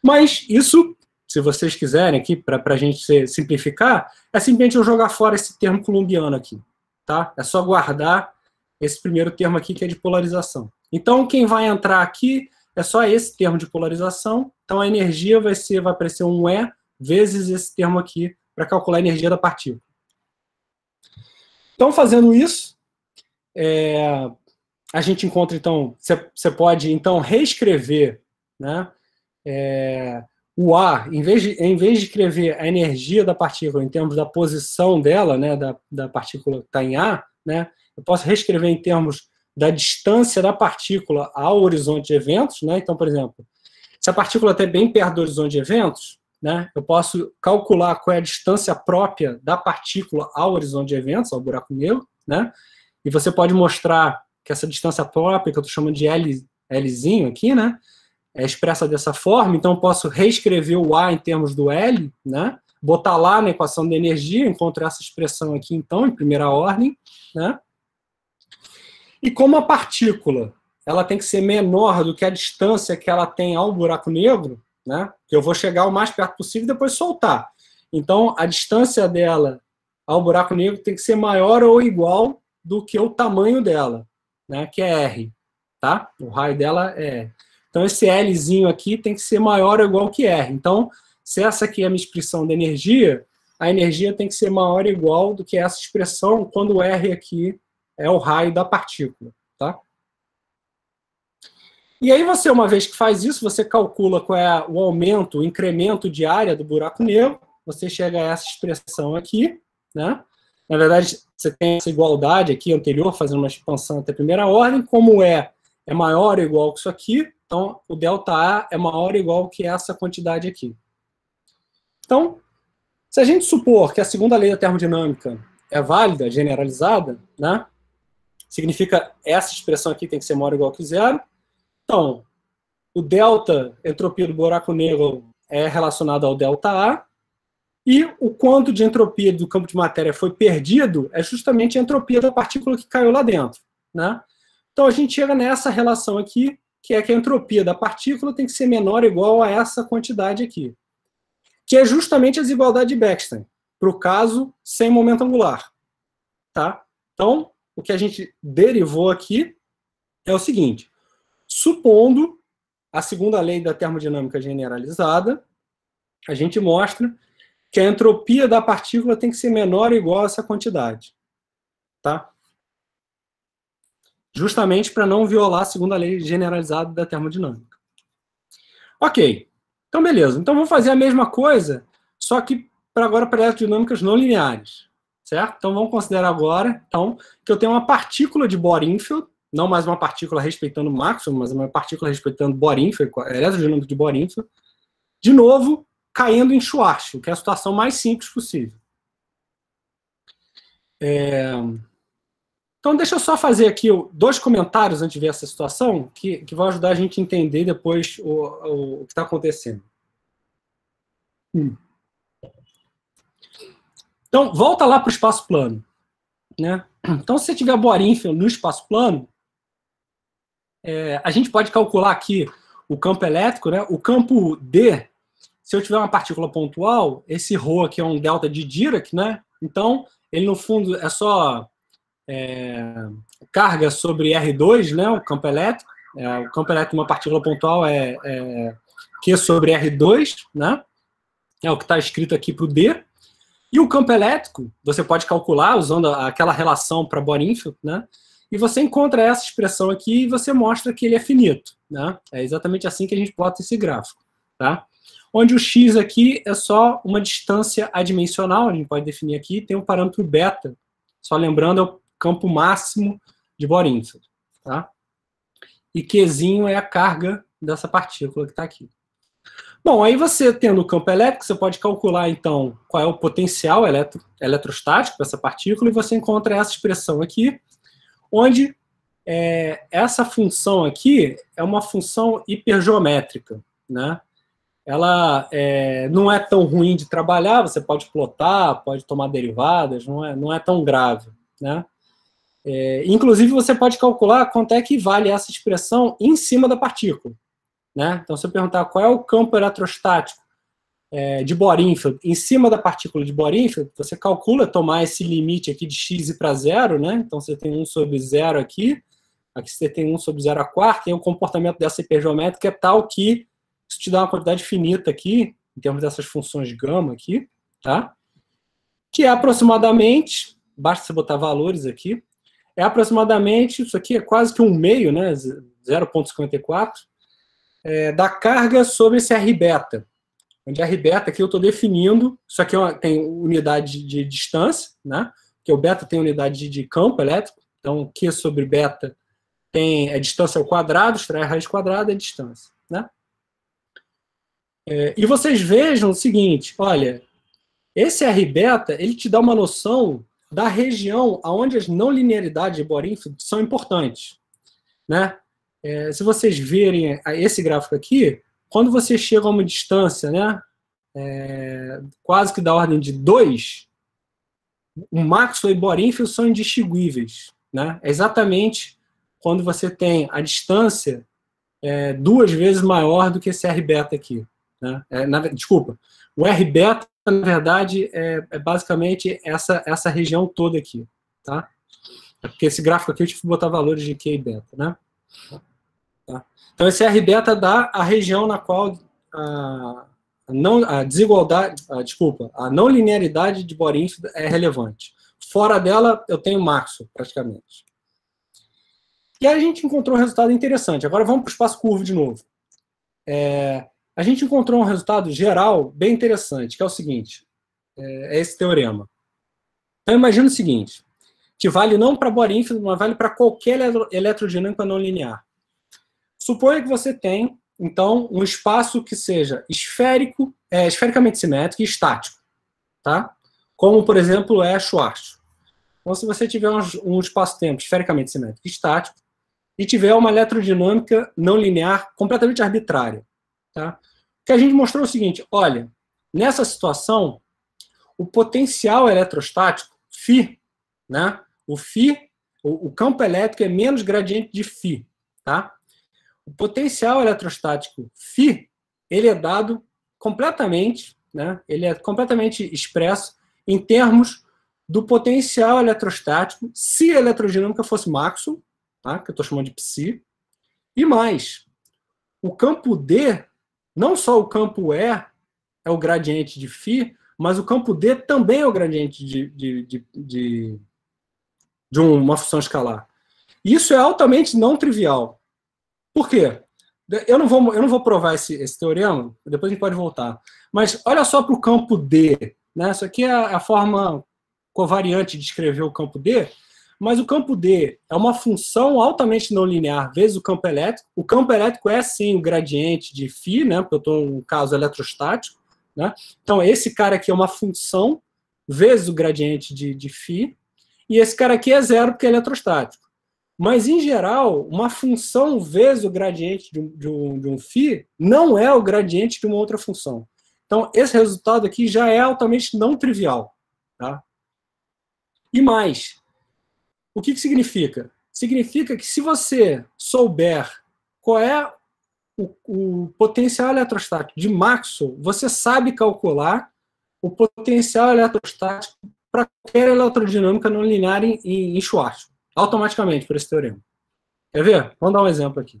Mas isso, se vocês quiserem aqui, para a gente simplificar, é simplesmente eu jogar fora esse termo colombiano aqui. Tá? É só guardar esse primeiro termo aqui, que é de polarização. Então, quem vai entrar aqui é só esse termo de polarização. Então, a energia vai, ser, vai aparecer um E vezes esse termo aqui para calcular a energia da partícula. Então, fazendo isso, é, a gente encontra, então, você pode, então, reescrever né, é, o A, em vez, de, em vez de escrever a energia da partícula em termos da posição dela, né, da, da partícula que está em A, né, eu posso reescrever em termos da distância da partícula ao horizonte de eventos. Né? Então, por exemplo, se a partícula está bem perto do horizonte de eventos, né? Eu posso calcular qual é a distância própria da partícula ao horizonte de eventos, ao buraco negro, né? E você pode mostrar que essa distância própria, que eu estou chamando de L, Lzinho aqui, né? É expressa dessa forma, então eu posso reescrever o A em termos do L, né? Botar lá na equação de energia, encontro essa expressão aqui, então, em primeira ordem, né? E como a partícula ela tem que ser menor do que a distância que ela tem ao buraco negro, né? Que eu vou chegar o mais perto possível e depois soltar. Então, a distância dela ao buraco negro tem que ser maior ou igual do que o tamanho dela, né? Que é R, tá? O raio dela é R. Então, esse Lzinho aqui tem que ser maior ou igual que R. Então, se essa aqui é a minha expressão da energia, a energia tem que ser maior ou igual do que essa expressão quando o R aqui é o raio da partícula, tá? E aí você, uma vez que faz isso, você calcula qual é o aumento, o incremento de área do buraco negro, você chega a essa expressão aqui, né? Na verdade, você tem essa igualdade aqui anterior, fazendo uma expansão até primeira ordem, como é é maior ou igual que isso aqui, então o delta A é maior ou igual que essa quantidade aqui. Então, se a gente supor que a segunda lei da termodinâmica é válida, generalizada, né? Significa essa expressão aqui tem que ser maior ou igual que zero, então, o delta, entropia do buraco negro, é relacionado ao delta A, e o quanto de entropia do campo de matéria foi perdido é justamente a entropia da partícula que caiu lá dentro. Né? Então a gente chega nessa relação aqui, que é que a entropia da partícula tem que ser menor ou igual a essa quantidade aqui, que é justamente a desigualdade de Bechstein, para o caso sem momento angular. Tá? Então, o que a gente derivou aqui é o seguinte, Supondo a segunda lei da termodinâmica generalizada, a gente mostra que a entropia da partícula tem que ser menor ou igual a essa quantidade. Tá? Justamente para não violar a segunda lei generalizada da termodinâmica. Ok, então beleza. Então vamos fazer a mesma coisa, só que para agora para dinâmicas não lineares. Certo? Então vamos considerar agora então, que eu tenho uma partícula de bohr não mais uma partícula respeitando Maxwell, mas uma partícula respeitando Bohr-Infra, eletrodinâmica de bohr de novo caindo em Schwarzschild, que é a situação mais simples possível. É... Então, deixa eu só fazer aqui dois comentários antes de ver essa situação, que, que vão ajudar a gente a entender depois o, o que está acontecendo. Hum. Então, volta lá para o espaço plano. Né? Então, se você tiver Borinfield no espaço plano, é, a gente pode calcular aqui o campo elétrico, né? O campo D, se eu tiver uma partícula pontual, esse ρ aqui é um delta de Dirac, né? Então, ele no fundo é só é, carga sobre R2, né? O campo elétrico. É, o campo elétrico de uma partícula pontual é, é Q sobre R2, né? É o que está escrito aqui para o D. E o campo elétrico, você pode calcular usando aquela relação para Bohr-Infield, né? e você encontra essa expressão aqui e você mostra que ele é finito. Né? É exatamente assim que a gente plota esse gráfico. Tá? Onde o x aqui é só uma distância adimensional, a gente pode definir aqui, tem um parâmetro beta. Só lembrando, é o campo máximo de bohr Tá? E Q é a carga dessa partícula que está aqui. Bom, aí você tendo o campo elétrico, você pode calcular então qual é o potencial eletro, eletrostático dessa partícula e você encontra essa expressão aqui, onde é, essa função aqui é uma função hipergeométrica, né? Ela é, não é tão ruim de trabalhar, você pode plotar, pode tomar derivadas, não é, não é tão grave, né? É, inclusive, você pode calcular quanto é que vale essa expressão em cima da partícula, né? Então, se eu perguntar qual é o campo eletrostático é, de Bohr em cima da partícula de Bohr você calcula tomar esse limite aqui de x para zero, né? Então você tem 1 sobre zero aqui, aqui você tem 1 sobre zero a quarta, e o comportamento dessa hipergeométrica é tal que isso te dá uma quantidade finita aqui, em termos dessas funções gama aqui, tá? Que é aproximadamente, basta você botar valores aqui, é aproximadamente, isso aqui é quase que um meio, né? 0,54, é, da carga sobre esse R beta onde R beta aqui eu estou definindo, isso aqui é tem unidade de distância, né? Porque o beta tem unidade de campo elétrico, então Q sobre beta tem a é distância ao quadrado, extrair a raiz quadrada, é distância, né? É, e vocês vejam o seguinte, olha, esse R beta, ele te dá uma noção da região onde as não linearidades de Bohr são importantes, né? É, se vocês verem esse gráfico aqui, quando você chega a uma distância, né, é, quase que da ordem de 2, o Maxwell e Borínfio são indistinguíveis. Né? É exatamente quando você tem a distância é, duas vezes maior do que esse R-beta aqui. Né? É, na, desculpa, o R-beta, na verdade, é, é, basicamente essa, essa região toda aqui. Tá? É porque esse gráfico aqui eu tive que botar valores de Q e beta. Né? Tá? Então, esse R beta tá dá a região na qual a, não, a desigualdade, a, desculpa, a não linearidade de Borins é relevante. Fora dela, eu tenho maxo, praticamente. E aí a gente encontrou um resultado interessante. Agora vamos para o espaço curvo de novo. É, a gente encontrou um resultado geral bem interessante, que é o seguinte. É, é esse teorema. Então imagina o seguinte, que vale não para bohr mas vale para qualquer eletrodinâmica não linear. Suponha que você tem, então, um espaço que seja esférico, é, esfericamente simétrico e estático, tá? Como, por exemplo, é Schwarz. Então, se você tiver um, um espaço-tempo esfericamente simétrico e estático e tiver uma eletrodinâmica não linear completamente arbitrária, tá? O que a gente mostrou é o seguinte, olha, nessa situação, o potencial eletrostático, φ, né? O φ, o, o campo elétrico é menos gradiente de φ, tá? O potencial eletrostático φ, ele é dado completamente, né? ele é completamente expresso em termos do potencial eletrostático se a eletrodinâmica fosse máximo, tá? que eu estou chamando de psi, e mais, o campo D, não só o campo E é o gradiente de φ, mas o campo D também é o gradiente de, de, de, de, de uma função escalar. Isso é altamente não trivial. Por quê? Eu não vou, eu não vou provar esse, esse teorema, depois a gente pode voltar. Mas olha só para o campo D. Né? Isso aqui é a forma covariante de escrever o campo D. Mas o campo D é uma função altamente não linear vezes o campo elétrico. O campo elétrico é sim o gradiente de φ, né? Porque eu estou no caso eletrostático. Né? Então, esse cara aqui é uma função vezes o gradiente de, de φ. E esse cara aqui é zero porque é eletrostático. Mas, em geral, uma função vezes o gradiente de um, de um, de um φ não é o gradiente de uma outra função. Então, esse resultado aqui já é altamente não trivial. Tá? E mais, o que, que significa? Significa que se você souber qual é o, o, potencial eletrostático de Maxwell, você sabe calcular o potencial eletrostático para qualquer eletrodinâmica não linear em, em Schwarzschild automaticamente por esse teorema. Quer ver? Vamos dar um exemplo aqui.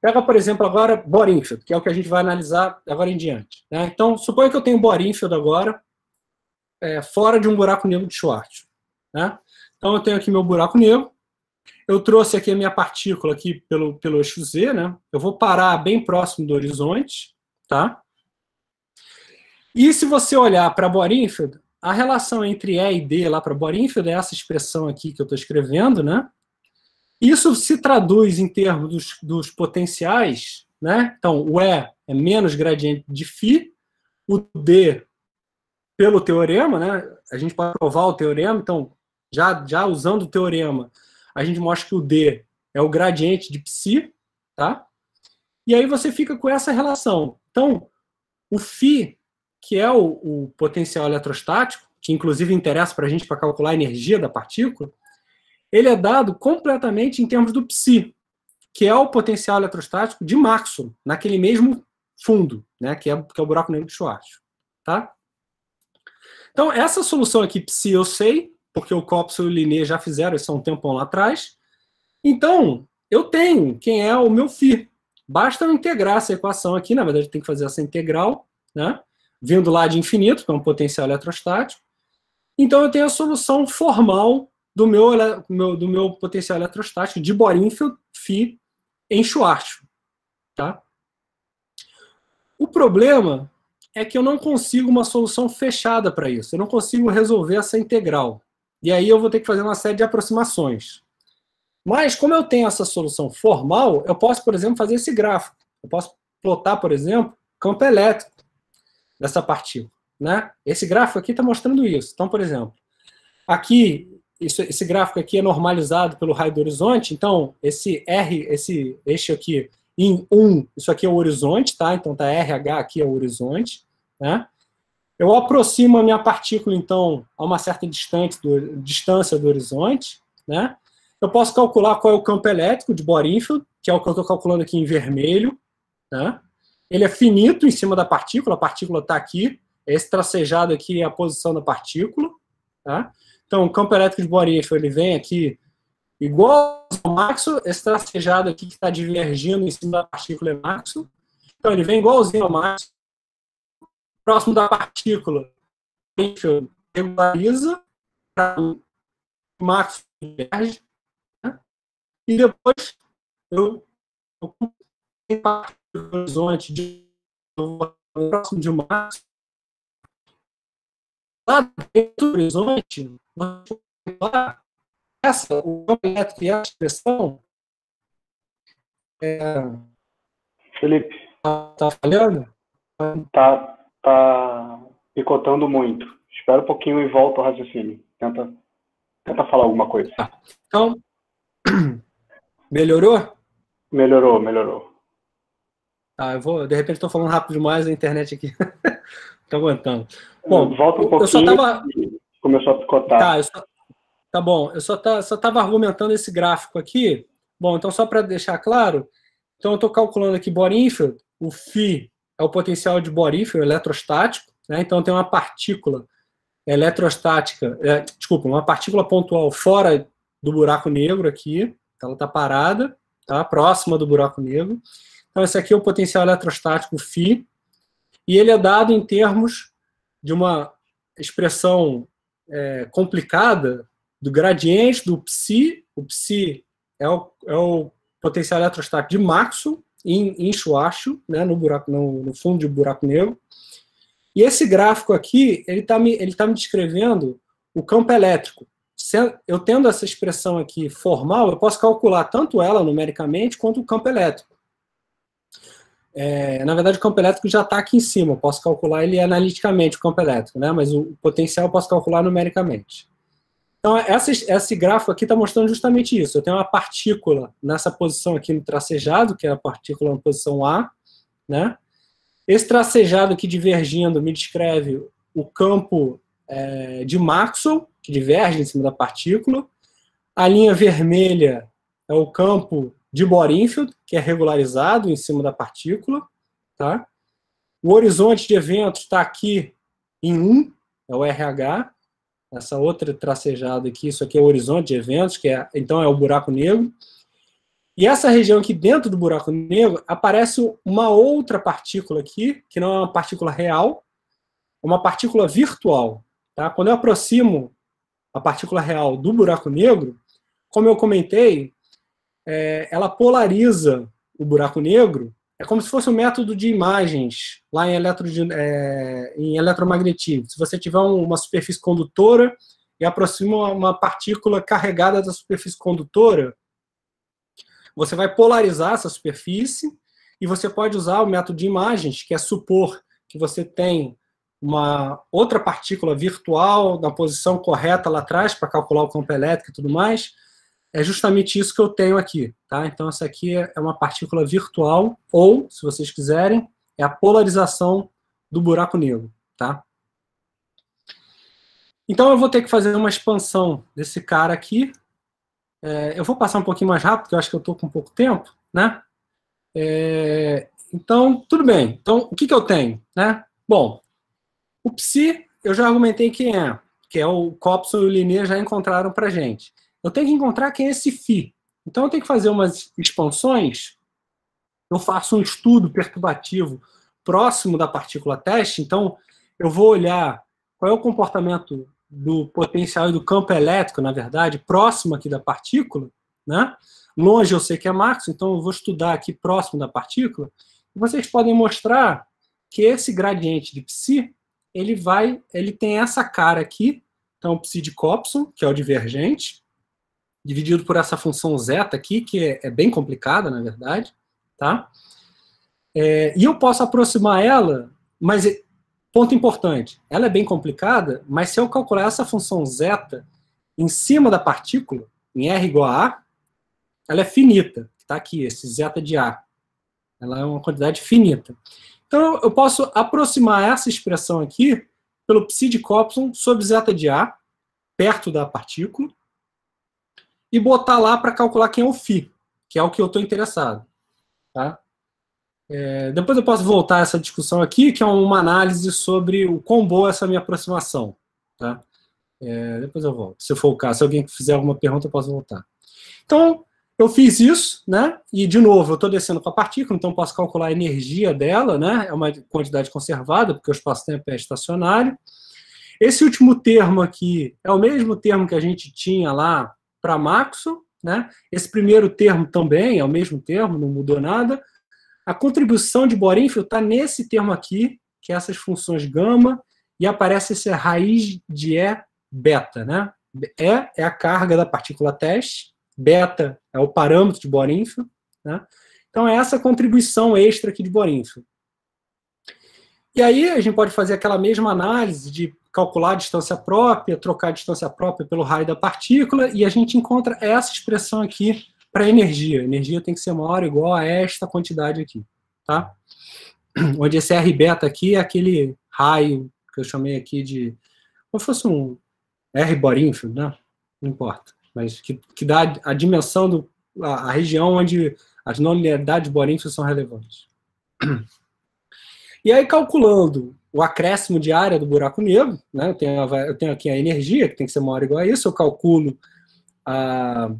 Pega, por exemplo, agora Borinfield, que é o que a gente vai analisar agora em diante. Né? Então, suponha que eu tenho Borinfield agora é, fora de um buraco negro de Schwartz. Né? Então, eu tenho aqui meu buraco negro, eu trouxe aqui a minha partícula aqui pelo, pelo eixo Z, né? eu vou parar bem próximo do horizonte, tá? E se você olhar para Borinfield, a relação entre E e D lá para Boringfield é essa expressão aqui que eu estou escrevendo, né? Isso se traduz em termos dos, dos, potenciais, né? Então, o E é menos gradiente de φ, o D pelo teorema, né? A gente pode provar o teorema, então, já, já usando o teorema, a gente mostra que o D é o gradiente de psi, tá? E aí você fica com essa relação. Então, o φ que é o, o potencial eletrostático, que inclusive interessa para a gente para calcular a energia da partícula, ele é dado completamente em termos do psi, que é o potencial eletrostático de Maxwell, naquele mesmo fundo, né, que, é, que é o buraco negro de Schwarz. Tá? Então, essa solução aqui, psi, eu sei, porque o Copso e o Linné já fizeram isso há um tempão lá atrás. Então, eu tenho quem é o meu φ. Basta eu integrar essa equação aqui, na verdade, tem que fazer essa integral, né? vindo lá de infinito, que é um potencial eletrostático. Então eu tenho a solução formal do meu, do meu potencial eletrostático de Bohr-Infield em Schwarzschild. Tá? O problema é que eu não consigo uma solução fechada para isso. Eu não consigo resolver essa integral. E aí eu vou ter que fazer uma série de aproximações. Mas, como eu tenho essa solução formal, eu posso, por exemplo, fazer esse gráfico. Eu posso plotar, por exemplo, campo elétrico dessa partícula. Né? Esse gráfico aqui está mostrando isso. Então, por exemplo, aqui, isso, esse gráfico aqui é normalizado pelo raio do horizonte, então esse R, esse eixo aqui em 1, isso aqui é o horizonte, tá? Então tá RH aqui é o horizonte, né? Eu aproximo a minha partícula, então, a uma certa do, distância do horizonte, né? Eu posso calcular qual é o campo elétrico de bohr infeld que é o que eu estou calculando aqui em vermelho, né? Ele é finito em cima da partícula, a partícula está aqui. Esse tracejado aqui é a posição da partícula. Tá? Então, o campo elétrico de Bohr ele vem aqui igual ao Maxwell, esse tracejado aqui que está divergindo em cima da partícula é Maxwell. Então, ele vem igualzinho ao Maxwell. Próximo da partícula, regulariza Maxwell diverge. Né? E depois, eu, eu Horizonte, de, próximo de março, lá dentro do horizonte, lá, essa, o projeto e a expressão. É... Felipe. Tá, tá falhando? Tá, tá picotando muito. Espera um pouquinho e volta o raciocínio. Tenta, tenta falar alguma coisa. Então, [CLEARS THROAT] melhorou? Melhorou, melhorou. Tá, eu vou, de repente estou falando rápido demais, a internet aqui Estou [LAUGHS] aguentando. Bom, volta um pouquinho. Eu só tava... Começou a picotar. Tá, só... tá bom. Eu só tá, estava argumentando esse gráfico aqui. Bom, então só para deixar claro, então eu estou calculando aqui bohr o φ é o potencial de bohr eletrostático, né? Então tem uma partícula eletrostática, é, desculpa, uma partícula pontual fora do buraco negro aqui, ela está parada, tá? Próxima do buraco negro. Então, esse aqui é o potencial eletrostático φ, e ele é dado em termos de uma expressão é, complicada do gradiente do psi, o psi é o, é o potencial eletrostático de Maxwell, em, em Schwarzschild, né, no, buraco, no, no, fundo de buraco negro. E esse gráfico aqui, ele está me, ele tá me descrevendo o campo elétrico. Eu tendo essa expressão aqui formal, eu posso calcular tanto ela numericamente quanto o campo elétrico. É, na verdade, o campo elétrico já está aqui em cima, eu posso calcular ele analiticamente, o campo elétrico, né? mas o potencial eu posso calcular numericamente. Então, essa, esse gráfico aqui está mostrando justamente isso. Eu tenho uma partícula nessa posição aqui no tracejado, que é a partícula na posição A. Né? Esse tracejado aqui divergindo me descreve o campo é, de Maxwell, que diverge em cima da partícula. A linha vermelha é o campo de bohr que é regularizado em cima da partícula. Tá? O horizonte de eventos está aqui em 1, é o RH. Essa outra tracejada aqui, isso aqui é o horizonte de eventos, que é, então é o buraco negro. E essa região aqui dentro do buraco negro aparece uma outra partícula aqui, que não é uma partícula real, é uma partícula virtual. Tá? Quando eu aproximo a partícula real do buraco negro, como eu comentei, é, ela polariza o buraco negro, é como se fosse um método de imagens lá em, eletro, é, em eletromagnetismo. Se você tiver uma superfície condutora e aproxima uma partícula carregada da superfície condutora, você vai polarizar essa superfície e você pode usar o método de imagens, que é supor que você tem uma outra partícula virtual na posição correta lá atrás para calcular o campo elétrico e tudo mais, é justamente isso que eu tenho aqui. Tá? Então, essa aqui é, é uma partícula virtual, ou, se vocês quiserem, é a polarização do buraco negro. Tá? Então, eu vou ter que fazer uma expansão desse cara aqui. É, eu vou passar um pouquinho mais rápido, porque eu acho que eu estou com pouco tempo. Né? É, então, tudo bem. Então, o que, que eu tenho? Né? Bom, o psi, eu já argumentei quem é, que é o Copson e o Linné já encontraram para gente eu tenho que encontrar quem é esse φ. Então eu tenho que fazer umas expansões, eu faço um estudo perturbativo próximo da partícula teste, então eu vou olhar qual é o comportamento do potencial e do campo elétrico, na verdade, próximo aqui da partícula, né? Longe eu sei que é Marx, então eu vou estudar aqui próximo da partícula. E vocês podem mostrar que esse gradiente de psi, ele vai, ele tem essa cara aqui, então psi de Copson, que é o divergente, dividido por essa função zeta aqui, que é, é bem complicada, na verdade, tá? É, e eu posso aproximar ela, mas é, ponto importante, ela é bem complicada, mas se eu calcular essa função zeta em cima da partícula, em R igual a A, ela é finita, está aqui, esse zeta de A. Ela é uma quantidade finita. Então, eu posso aproximar essa expressão aqui pelo psi de Copson sobre zeta de A, perto da partícula, e botar lá para calcular quem é o FI, que é o que eu estou interessado. Tá? É, depois eu posso voltar a essa discussão aqui, que é uma análise sobre o quão boa é essa minha aproximação. Tá? É, depois eu volto, se for o caso. Se alguém fizer alguma pergunta, eu posso voltar. Então, eu fiz isso, né? E, de novo, eu estou descendo com a partícula, então posso calcular a energia dela, né? É uma quantidade conservada, porque o espaço-tempo é estacionário. Esse último termo aqui é o mesmo termo que a gente tinha lá para Maxo, né? Esse primeiro termo também é o mesmo termo, não mudou nada. A contribuição de Borenfield está nesse termo aqui, que é essas funções gama, e aparece essa raiz de E beta, né? E é a carga da partícula teste, beta é o parâmetro de Borenfield, né? Então é essa contribuição extra aqui de Borenfield. E aí a gente pode fazer aquela mesma análise de calcular a distância própria, trocar a distância própria pelo raio da partícula, e a gente encontra essa expressão aqui para energia. A energia tem que ser maior ou igual a esta quantidade aqui, tá? [CLEARS THROAT] Onde esse R beta aqui é aquele raio que eu chamei aqui de... como fosse um R Borinfield, né? Não importa. Mas que, que dá a dimensão, do, a, a região onde as não linearidades Borinfield são relevantes. [CLEARS THROAT] E aí, calculando o acréscimo de área do buraco negro, né? Eu tenho, eu tenho aqui a energia, que tem que ser maior ou igual a isso, eu calculo a,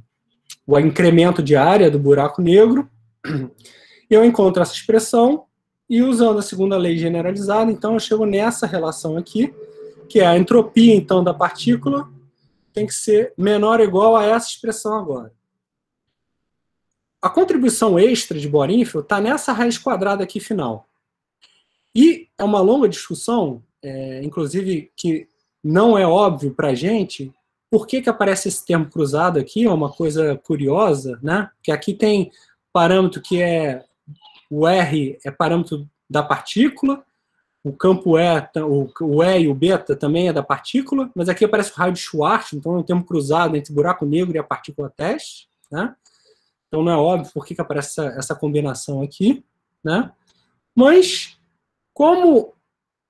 o incremento de área do buraco negro, eu encontro essa expressão, e usando a segunda lei generalizada, então eu chego nessa relação aqui, que é a entropia, então, da partícula tem que ser menor ou igual a essa expressão agora. A contribuição extra de Born-Infeld está nessa raiz quadrada aqui final. E é uma longa discussão, é, inclusive que não é óbvio para a gente, por que, que aparece esse termo cruzado aqui, é uma coisa curiosa, né? Que aqui tem parâmetro que é o R é parâmetro da partícula, o campo E, o E e o beta também é da partícula, mas aqui aparece o raio de Schwarz, então é um termo cruzado entre buraco negro e a partícula teste, né? Então não é óbvio por que, que aparece essa, essa combinação aqui, né? Mas como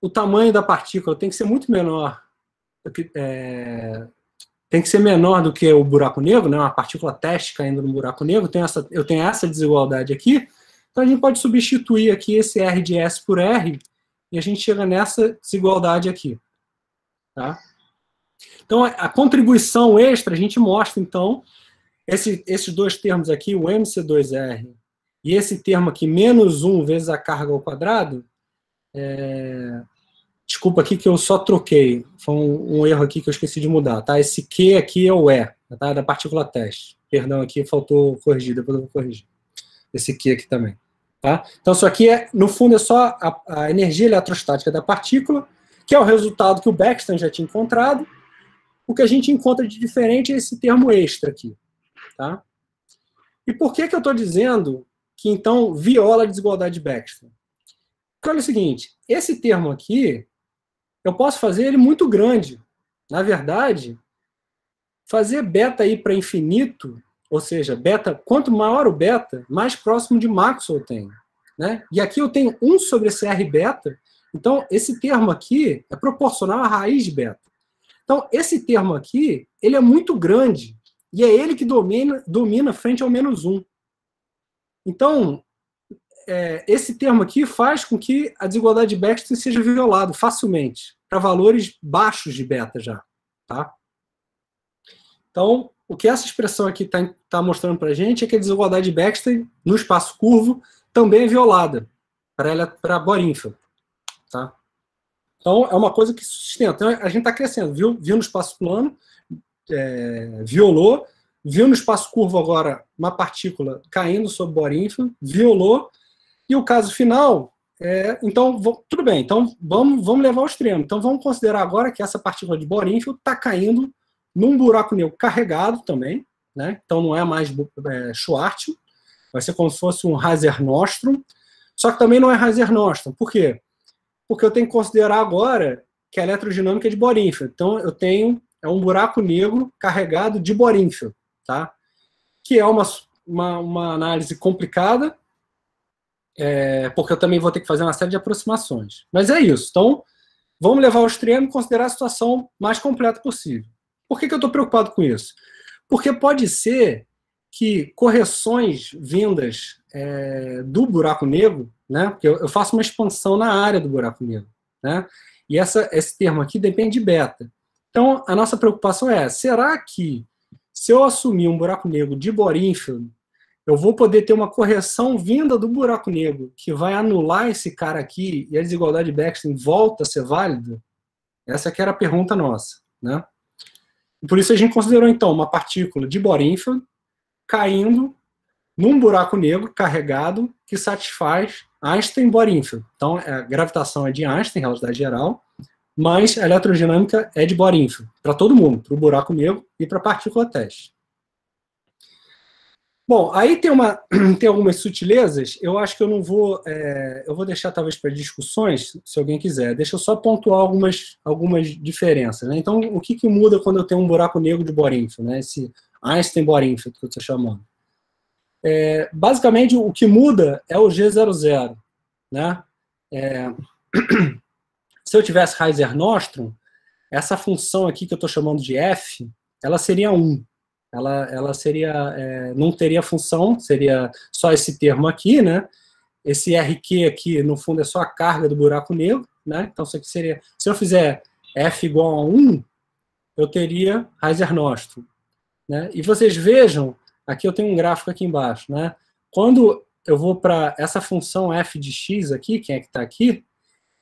o tamanho da partícula tem que ser muito menor, que, é, tem que ser menor do que o buraco negro, né? Uma partícula teste caindo no buraco negro, tem essa, eu tenho essa desigualdade aqui. Então a gente pode substituir aqui esse R de S por R e a gente chega nessa desigualdade aqui. Tá? Então, a, contribuição extra, a gente mostra, então, esse, esses dois termos aqui, o MC2R e esse termo aqui, menos 1 vezes a carga ao quadrado, é... Desculpa aqui que eu só troquei. Foi um, um, erro aqui que eu esqueci de mudar, tá? Esse Q aqui é o E, tá? Da partícula teste. Perdão aqui, faltou corrigir, depois eu vou corrigir. Esse Q aqui também, tá? Então isso aqui, é, no fundo, é só a, a energia eletrostática da partícula, que é o resultado que o Beckstein já tinha encontrado. O que a gente encontra de diferente é esse termo extra aqui, tá? E por que, que eu estou dizendo que, então, viola a desigualdade de Beckstein? Porque olha o seguinte, esse termo aqui, eu posso fazer ele muito grande. Na verdade, fazer beta ir para infinito, ou seja, beta, quanto maior o beta, mais próximo de Maxwell eu tenho. Né? E aqui eu tenho 1 sobre CR beta, então esse termo aqui é proporcional à raiz de beta. Então esse termo aqui, ele é muito grande, e é ele que domina, domina frente ao menos 1. Então, é, esse termo aqui faz com que a desigualdade de Bexton seja violada facilmente, para valores baixos de beta já. Tá? Então, o que essa expressão aqui está tá mostrando para a gente é que a desigualdade de Bexton no espaço curvo também é violada para a Borinfa. Tá? Então, é uma coisa que sustenta. Então, a gente está crescendo, viu, viu no espaço plano, é, violou, viu no espaço curvo agora uma partícula caindo sobre Borinfa, violou, e o caso final, é, então, tudo bem, então vamos, vamos levar ao extremo. Então vamos considerar agora que essa partícula de borínfio está caindo num buraco negro carregado também, né? então não é mais é, Schwarzschild, vai ser como se fosse um Raser nostrum só que também não é Raser nostrum Por quê? Porque eu tenho que considerar agora que a eletrodinâmica é de borínfio. Então eu tenho é um buraco negro carregado de borínfio, tá? que é uma, uma, uma análise complicada, é, porque eu também vou ter que fazer uma série de aproximações. Mas é isso. Então, vamos levar ao extremo e considerar a situação mais completa possível. Por que, que eu estou preocupado com isso? Porque pode ser que correções vindas é, do buraco negro, né? Porque eu, eu, faço uma expansão na área do buraco negro, né? E essa, esse termo aqui depende de beta. Então, a nossa preocupação é, será que se eu assumir um buraco negro de Borinfeld, eu vou poder ter uma correção vinda do buraco negro, que vai anular esse cara aqui e a desigualdade de Beckstein volta a ser válida? Essa que era a pergunta nossa, né? Por isso a gente considerou, então, uma partícula de Bohr-Infeld caindo num buraco negro carregado que satisfaz Einstein-Bohr-Infeld. Então, é, a gravitação é de Einstein, relatividade geral, mas a eletrodinâmica é de Bohr-Infeld, para todo mundo, para o buraco negro e para a partícula teste. Bom, aí tem, uma, [CLEARS THROAT] tem algumas sutilezas, eu acho que eu não vou, é, eu vou deixar talvez para discussões, se alguém quiser, deixa eu só pontuar algumas, algumas diferenças. Né? Então, o que, que muda quando eu tenho um buraco negro de Borinfo, né? esse Einstein-Borinfo que eu estou chamando? É, basicamente, o que muda é o G00. Né? É, [CLEARS THROAT] se eu tivesse Heiser-Nostrum, essa função aqui que eu estou chamando de f, ela seria 1 ela, ela seria, é, não teria função, seria só esse termo aqui, né? Esse RQ aqui, no fundo, é só a carga do buraco negro, né? Então, isso aqui seria, se eu fizer F igual a 1, eu teria Heiser-Nostrum, né? E vocês vejam, aqui eu tenho um gráfico aqui embaixo, né? Quando eu vou para essa função f de x aqui, quem é que está aqui,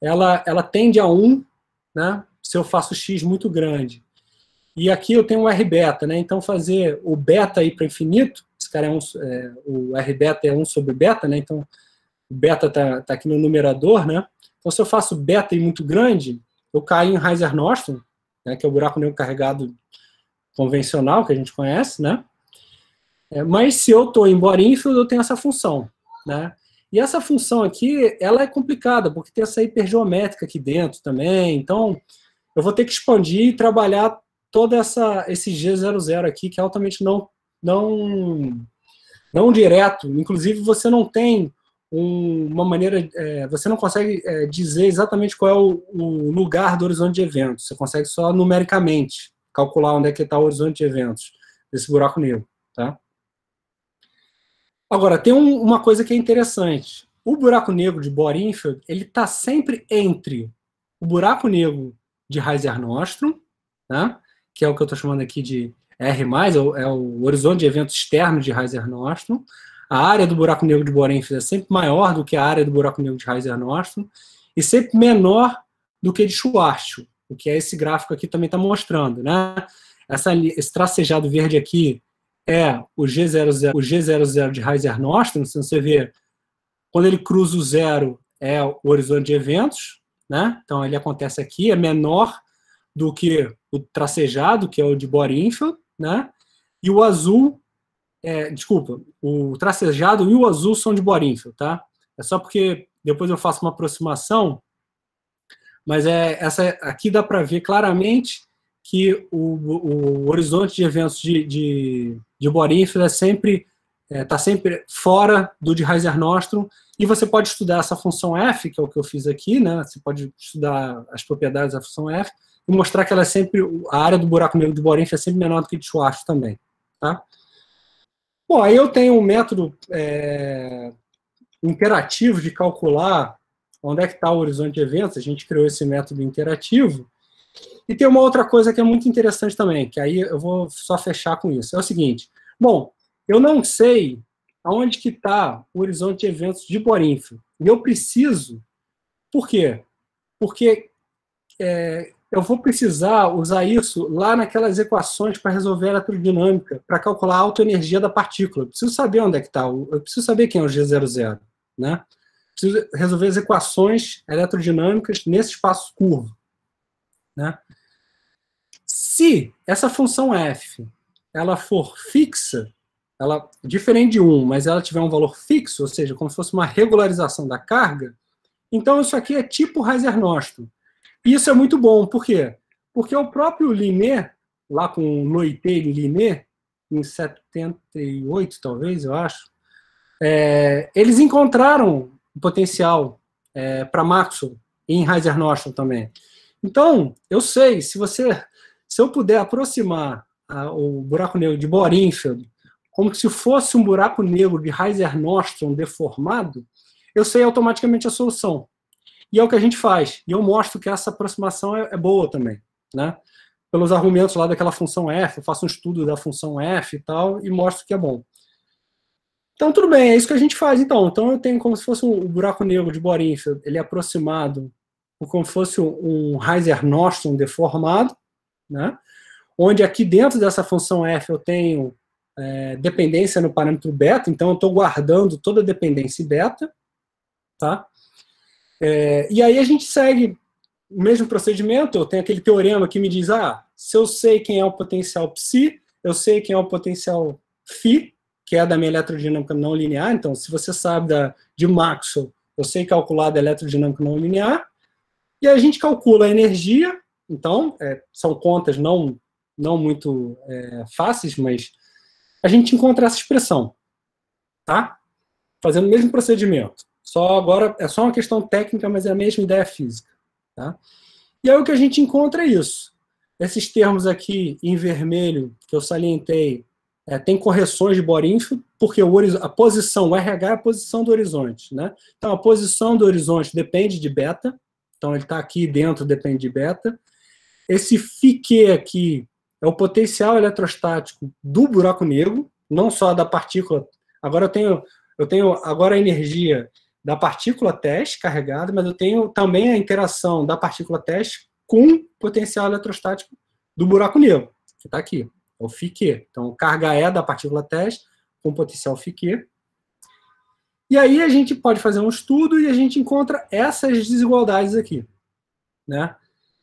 ela, ela tende a 1, né? Se eu faço x muito grande. E aqui eu tenho um R-beta, né? Então fazer o beta ir para infinito, esse cara é um, é, o R-beta é 1 sobre beta, né? Então o beta está tá aqui no numerador, né? Então se eu faço beta ir muito grande, eu caio em heiser Nostrum, né? que é o buraco negro carregado convencional que a gente conhece, né? É, mas se eu estou em Infield, eu tenho essa função, né? E essa função aqui, ela é complicada, porque tem essa hipergeométrica aqui dentro também, então eu vou ter que expandir e trabalhar todo essa esse G00 aqui que é altamente não não não direto. Inclusive você não tem um, uma maneira, é, você não consegue é, dizer exatamente qual é o, o, lugar do horizonte de eventos. Você consegue só numericamente calcular onde é que está o horizonte de eventos desse buraco negro, tá? Agora tem um, uma coisa que é interessante. O buraco negro de bohr ele está sempre entre o buraco negro de Heiser-Nostrum, né? que é o que eu estou chamando aqui de R+, é, é o horizonte de eventos externo de heiser nostrum A área do buraco negro de Borènfis é sempre maior do que a área do buraco negro de heiser nostrum e sempre menor do que de Schwarzschild, o que é esse gráfico aqui também está mostrando. Né? Essa, esse tracejado verde aqui é o G00, o G00 de heiser nostrum se você ver quando ele cruza o zero é o horizonte de eventos, né? então ele acontece aqui, é menor do que o tracejado, que é o de Borinfa, né? E o azul, é, desculpa, o tracejado e o azul são de Borinfa, tá? É só porque depois eu faço uma aproximação, mas é essa aqui dá para ver claramente que o, o, horizonte de eventos de, de, de é sempre está é, tá sempre fora do de Heiser-Nostrum, e você pode estudar essa função f, que é o que eu fiz aqui, né? você pode estudar as propriedades da função f, e mostrar que ela é sempre, a área do buraco negro de Borinch é sempre menor do que de Schwarz também. Tá? Bom, aí eu tenho um método é, interativo de calcular onde é que está o horizonte de eventos, a gente criou esse método interativo, e tem uma outra coisa que é muito interessante também, que aí eu vou só fechar com isso. É o seguinte, bom, eu não sei aonde que está o horizonte de eventos de Borinfo. E eu preciso, por quê? Porque é, eu vou precisar usar isso lá naquelas equações para resolver a eletrodinâmica, para calcular a autoenergia da partícula. Eu preciso saber onde é que está, eu preciso saber quem é o G00, né? Preciso resolver as equações eletrodinâmicas nesse espaço curvo, né? Se essa função f ela for fixa, ela diferente de 1, mas ela tiver um valor fixo, ou seja, como se fosse uma regularização da carga, então isso aqui é tipo heiser e isso é muito bom, por quê? Porque o próprio Linné, lá com Loité Linné, em 78, talvez, eu acho, é, eles encontraram o potencial é, para Maxwell e em heiser Nostrum também. Então, eu sei, se você, se eu puder aproximar a, o buraco negro de Borinfeld como se fosse um buraco negro de heiser Nostrum deformado, eu sei automaticamente a solução. E é o que a gente faz. E eu mostro que essa aproximação é, é boa também, né? Pelos argumentos lá daquela função f, eu faço um estudo da função f e tal, e mostro que é bom. Então, tudo bem, é isso que a gente faz, então. Então, eu tenho como se fosse um buraco negro de Borinfeld, ele é aproximado, como se fosse um heiser nostrum deformado, né? onde aqui dentro dessa função f eu tenho é, dependência no parâmetro beta, então eu estou guardando toda a dependência beta, tá? É, e aí a gente segue o mesmo procedimento, tem aquele teorema que me diz, ah, se eu sei quem é o potencial psi, eu sei quem é o potencial φ, que é da minha eletrodinâmica não linear, então se você sabe da, de Maxwell, eu sei calcular da eletrodinâmica não linear, e a gente calcula a energia, então é, são contas não, não muito é, fáceis, mas a gente encontra essa expressão, tá? Fazendo o mesmo procedimento. Só agora é só uma questão técnica, mas é a mesma ideia física. Tá? E aí o que a gente encontra é isso. Esses termos aqui em vermelho que eu salientei é, tem correções de Borinfo, porque a posição, o RH é a posição do horizonte. Né? Então, a posição do horizonte depende de beta, então ele está aqui dentro, depende de beta. Esse Φq aqui é o potencial eletrostático do buraco negro, não só da partícula. Agora eu tenho, eu tenho agora a energia da partícula teste carregada, mas eu tenho também a interação da partícula teste com o potencial eletrostático do buraco negro, que está aqui, é o Φq. Então, carga é da partícula teste com potencial Φq. E aí a gente pode fazer um estudo e a gente encontra essas desigualdades aqui. Né?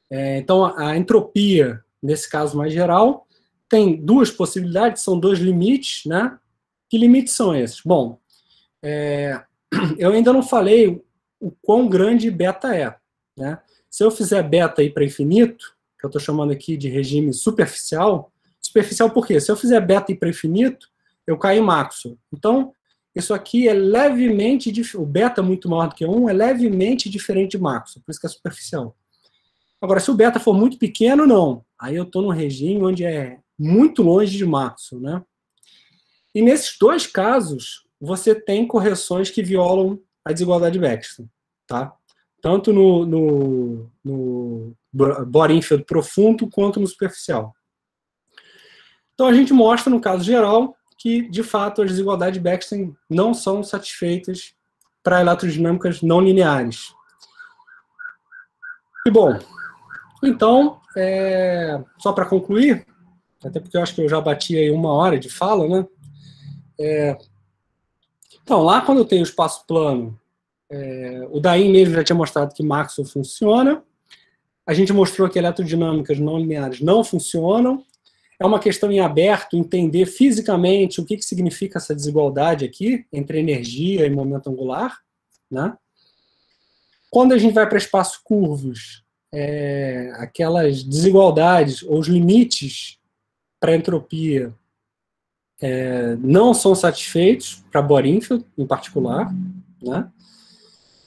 É, então, a entropia, nesse caso mais geral, tem duas possibilidades, são dois limites. Né? Que limites são esses? Bom, é, [CLEARS THROAT] eu ainda não falei o quão grande beta é. Né? Se eu fizer beta ir para infinito, que eu estou chamando aqui de regime superficial, superficial por quê? Se eu fizer beta ir para infinito, eu caio em maxo. Então, isso aqui é levemente, o beta é muito maior do que 1, é levemente diferente de maxo, por isso que é superficial. Agora, se o beta for muito pequeno, não. Aí eu estou num regime onde é muito longe de maxo, né? E nesses dois casos, você tem correções que violam a desigualdade de Baxter, tá? Tanto no, no, no profundo quanto no superficial. Então a gente mostra, no caso geral, que de fato as desigualdades de Baxter não são satisfeitas para eletrodinâmicas não lineares. E bom, então, é, só para concluir, até porque eu acho que eu já bati aí uma hora de fala, né? É, então, lá quando eu tenho espaço plano, é, o Daim mesmo já tinha mostrado que Maxwell funciona. A gente mostrou que eletrodinâmicas não lineares não funcionam. É uma questão em aberto entender fisicamente o que, que significa essa desigualdade aqui entre energia e momento angular. Né? Quando a gente vai para espaço curvos, é, aquelas desigualdades ou os limites para entropia é, não são satisfeitos para Borinfield, em particular, né?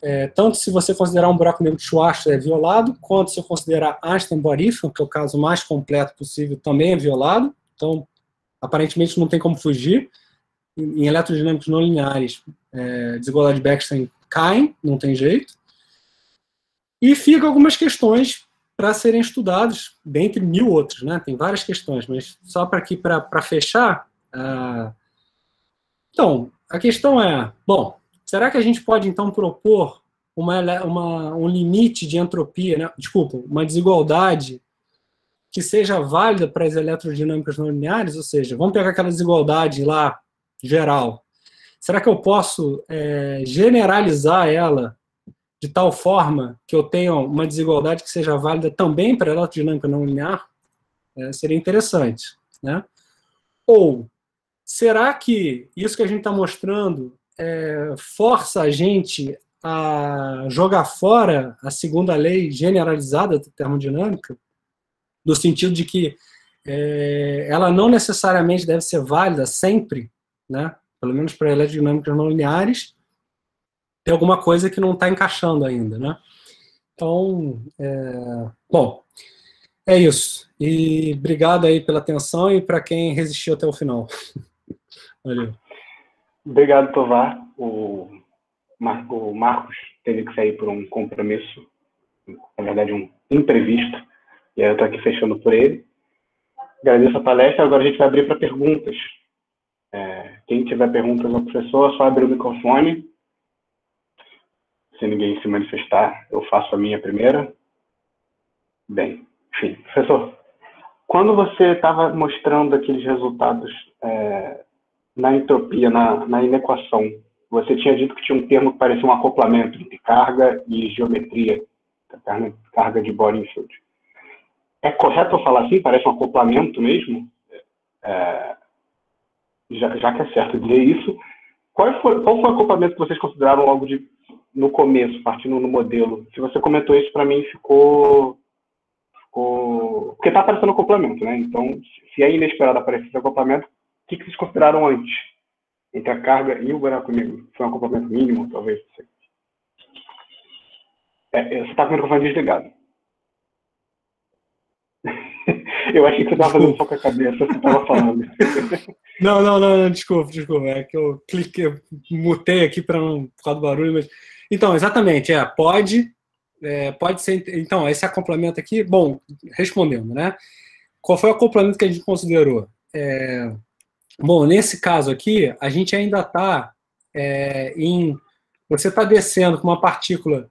É, tanto se você considerar um buraco negro de Schwarzschild é violado, quanto se eu considerar Einstein Borinfield, que é o caso mais completo possível, também é violado. Então, aparentemente não tem como fugir. Em, eletrodinâmicos não lineares, é, desigualdade de Beckstein caem, não tem jeito. E ficam algumas questões para serem estudadas, dentre mil outras, né? Tem várias questões, mas só para aqui para fechar, ah, então, a questão é, bom, será que a gente pode então propor uma, uma, um limite de entropia, né? desculpa, uma desigualdade que seja válida para as eletrodinâmicas não lineares, ou seja, vamos pegar aquela desigualdade lá geral. Será que eu posso é, generalizar ela de tal forma que eu tenha uma desigualdade que seja válida também para a eletrodinâmica não linear? É, seria interessante, né? Ou Será que isso que a gente está mostrando é, força a gente a jogar fora a segunda lei generalizada da termodinâmica, no sentido de que é, ela não necessariamente deve ser válida sempre, né? pelo menos para eletrodinâmicas não lineares, tem alguma coisa que não está encaixando ainda. Né? Então, é, bom, é isso. E obrigado aí pela atenção e para quem resistiu até o final. [LAUGHS] Valeu. Obrigado, Tovar. O, Mar o Marcos teve que sair por um compromisso, na verdade, um imprevisto, e aí eu estou aqui fechando por ele. Agradeço a palestra. Agora a gente vai abrir para perguntas. É, quem tiver perguntas ao professor, é só abrir o microfone. Se ninguém se manifestar, eu faço a minha primeira. Bem, enfim. Professor, quando você estava mostrando aqueles resultados é, na entropia, na, na inequação. Você tinha dito que tinha um termo que parecia um acoplamento entre carga e geometria, carga, de Boringfield. É correto falar assim? Parece um acoplamento mesmo? É, já, já, que é certo dizer isso, qual foi, qual foi o acoplamento que vocês consideraram logo de, no começo, partindo no modelo? Se você comentou isso para mim, ficou porque está aparecendo acoplamento, né? Então, se é inesperado aparecer esse acoplamento, que, que vocês consideraram antes? Entre a carga e o buraco negro? Foi um acoplamento mínimo, talvez? É, é você está com o microfone desligado. [LAUGHS] Eu achei que você estava fazendo só com a cabeça, você estava falando. [LAUGHS] Não, não, não, não, desculpa, desculpa. É que eu cliquei, eu mutei aqui para não por do barulho, mas. Então, exatamente, é, pode. É, pode ser. Então, esse acoplamento aqui, bom, respondendo, né? Qual foi o acoplamento que a gente considerou? É, Bom, nesse caso aqui, a gente ainda está é, em. Você está descendo com uma partícula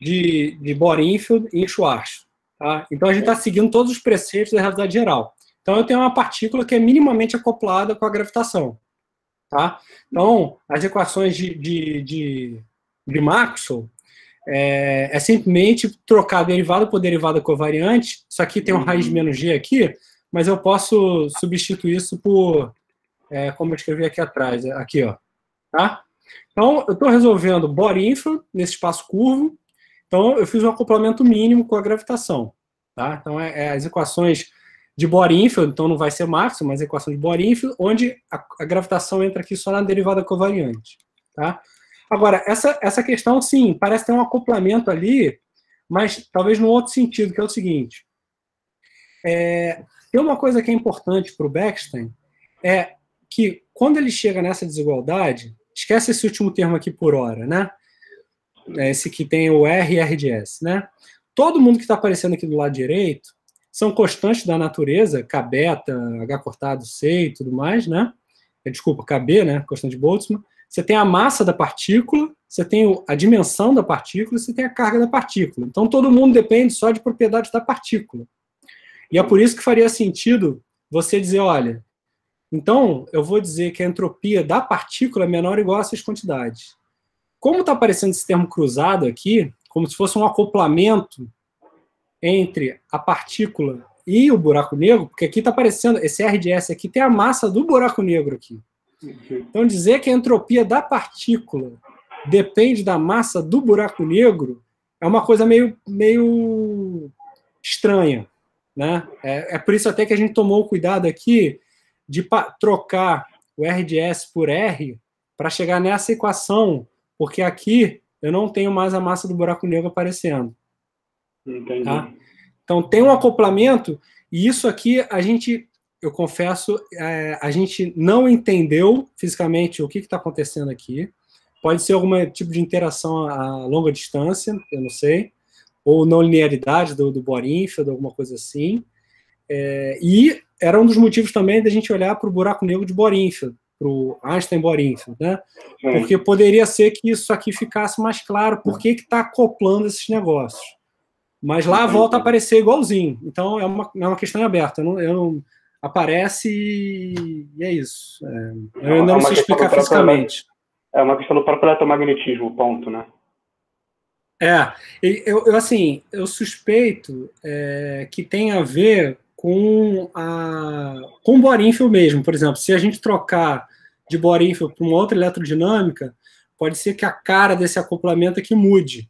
de, de Bohr-Enfield Schwarz. Tá? Então a gente está seguindo todos os preceitos da realidade geral. Então eu tenho uma partícula que é minimamente acoplada com a gravitação. Tá? Então, as equações de, de, de, de Maxwell é, é, simplesmente trocar derivada por derivada covariante. Isso aqui tem um raiz uhum. menos g aqui, mas eu posso substituir isso por é, como eu escrevi aqui atrás, é, aqui, ó. Tá? Então, eu estou resolvendo body infra nesse espaço curvo. Então, eu fiz um acoplamento mínimo com a gravitação. Tá? Então, é, é as equações de Bohr-Infeld, então não vai ser máximo, mas é equação de Bohr-Infeld, onde a, a, gravitação entra aqui só na derivada covariante. Tá? Agora, essa, essa questão, sim, parece ter um acoplamento ali, mas talvez num outro sentido, que é o seguinte. É, tem uma coisa que é importante para o Beckstein, é que quando ele chega nessa desigualdade, esquece esse último termo aqui por hora, né? É esse que tem o R e RDS, né? Todo mundo que está aparecendo aqui do lado direito são constantes da natureza, K beta, H cortado, C e tudo mais, né? É, desculpa, KB, né? Constante de Boltzmann. Você tem a massa da partícula, você tem a dimensão da partícula, você tem a carga da partícula. Então todo mundo depende só de propriedades da partícula. E é por isso que faria sentido você dizer, olha, então, eu vou dizer que a entropia da partícula é menor ou igual a essas quantidades. Como está aparecendo esse termo cruzado aqui, como se fosse um acoplamento entre a partícula e o buraco negro, porque aqui está aparecendo, esse RDS aqui tem a massa do buraco negro aqui. Então, dizer que a entropia da partícula depende da massa do buraco negro é uma coisa meio, meio estranha. Né? É, é por isso até que a gente tomou cuidado aqui de trocar o R de S por R para chegar nessa equação, porque aqui eu não tenho mais a massa do buraco negro aparecendo. Entendi. Tá? Então tem um acoplamento, e isso aqui a gente, eu confesso, é, a gente não entendeu fisicamente o que está acontecendo aqui. Pode ser algum tipo de interação a longa distância, eu não sei, ou não linearidade do, do Borinfeld, alguma coisa assim. É, e era um dos motivos também da gente olhar para o buraco negro de Borinfield, para o Einstein Borinfield, né? Porque poderia ser que isso aqui ficasse mais claro por que está acoplando esses negócios. Mas lá volta a aparecer igualzinho. Então é uma, é uma questão aberta. Eu não, eu não, aparece e é isso. É, eu é ainda não, não sei explicar fisicamente. É uma questão do próprio eletromagnetismo, ponto, né? É, eu, eu assim, eu suspeito é, que tem a ver com, a, com o Borinfil mesmo. Por exemplo, se a gente trocar de Borinfil para uma outra eletrodinâmica, pode ser que a cara desse acoplamento aqui mude.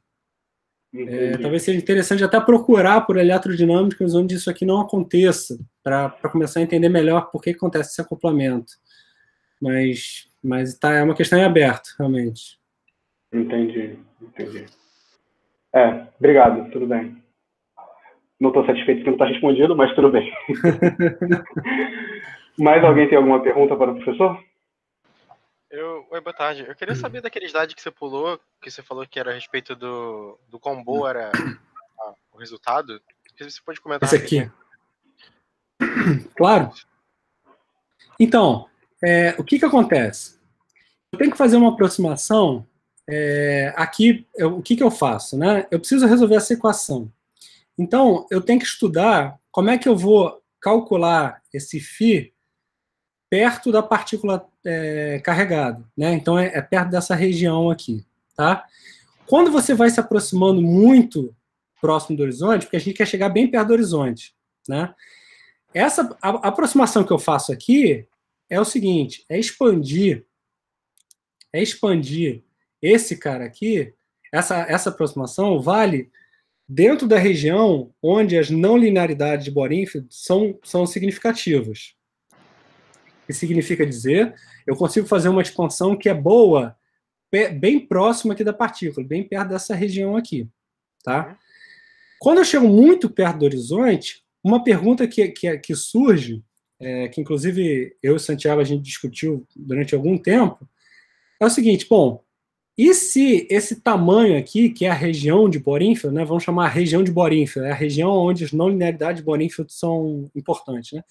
É, talvez seja interessante até procurar por eletrodinâmicas onde isso aqui não aconteça, para começar a entender melhor por que acontece esse acoplamento. Mas, mas tá, é uma questão em aberto, realmente. Entendi, entendi. É, obrigado, tudo bem. Não estou satisfeito que não está respondido, mas tudo bem. [LAUGHS] Mais alguém tem alguma pergunta para o professor? Eu, oi, boa tarde. Eu queria saber daquele slide que você pulou, que você falou que era a respeito do, do quão era a, o resultado. Você pode comentar? Esse aqui. aqui. Claro. Então, é, o que, que acontece? Eu tenho que fazer uma aproximação. É, aqui, eu, o que, que eu faço? Né? Eu preciso resolver essa equação. Então, eu tenho que estudar como é que eu vou calcular esse φ perto da partícula é, carregada, né? Então, é, é, perto dessa região aqui, tá? Quando você vai se aproximando muito próximo do horizonte, porque a gente quer chegar bem perto do horizonte, né? Essa a, a aproximação que eu faço aqui é o seguinte, é expandir, é expandir esse cara aqui, essa, essa aproximação vale dentro da região onde as não linearidades de Borínfio são, são significativas. que significa dizer, eu consigo fazer uma expansão que é boa, bem próxima aqui da partícula, bem perto dessa região aqui. Tá? Uhum. Quando eu chego muito perto do horizonte, uma pergunta que, que, que surge, é, que inclusive eu e Santiago a gente discutiu durante algum tempo, é o seguinte: bom, e se esse tamanho aqui, que é a região de Boringfield, né, vamos chamar a região de Boringfield, é a região onde as não linearidades de Boringfield são importantes, né?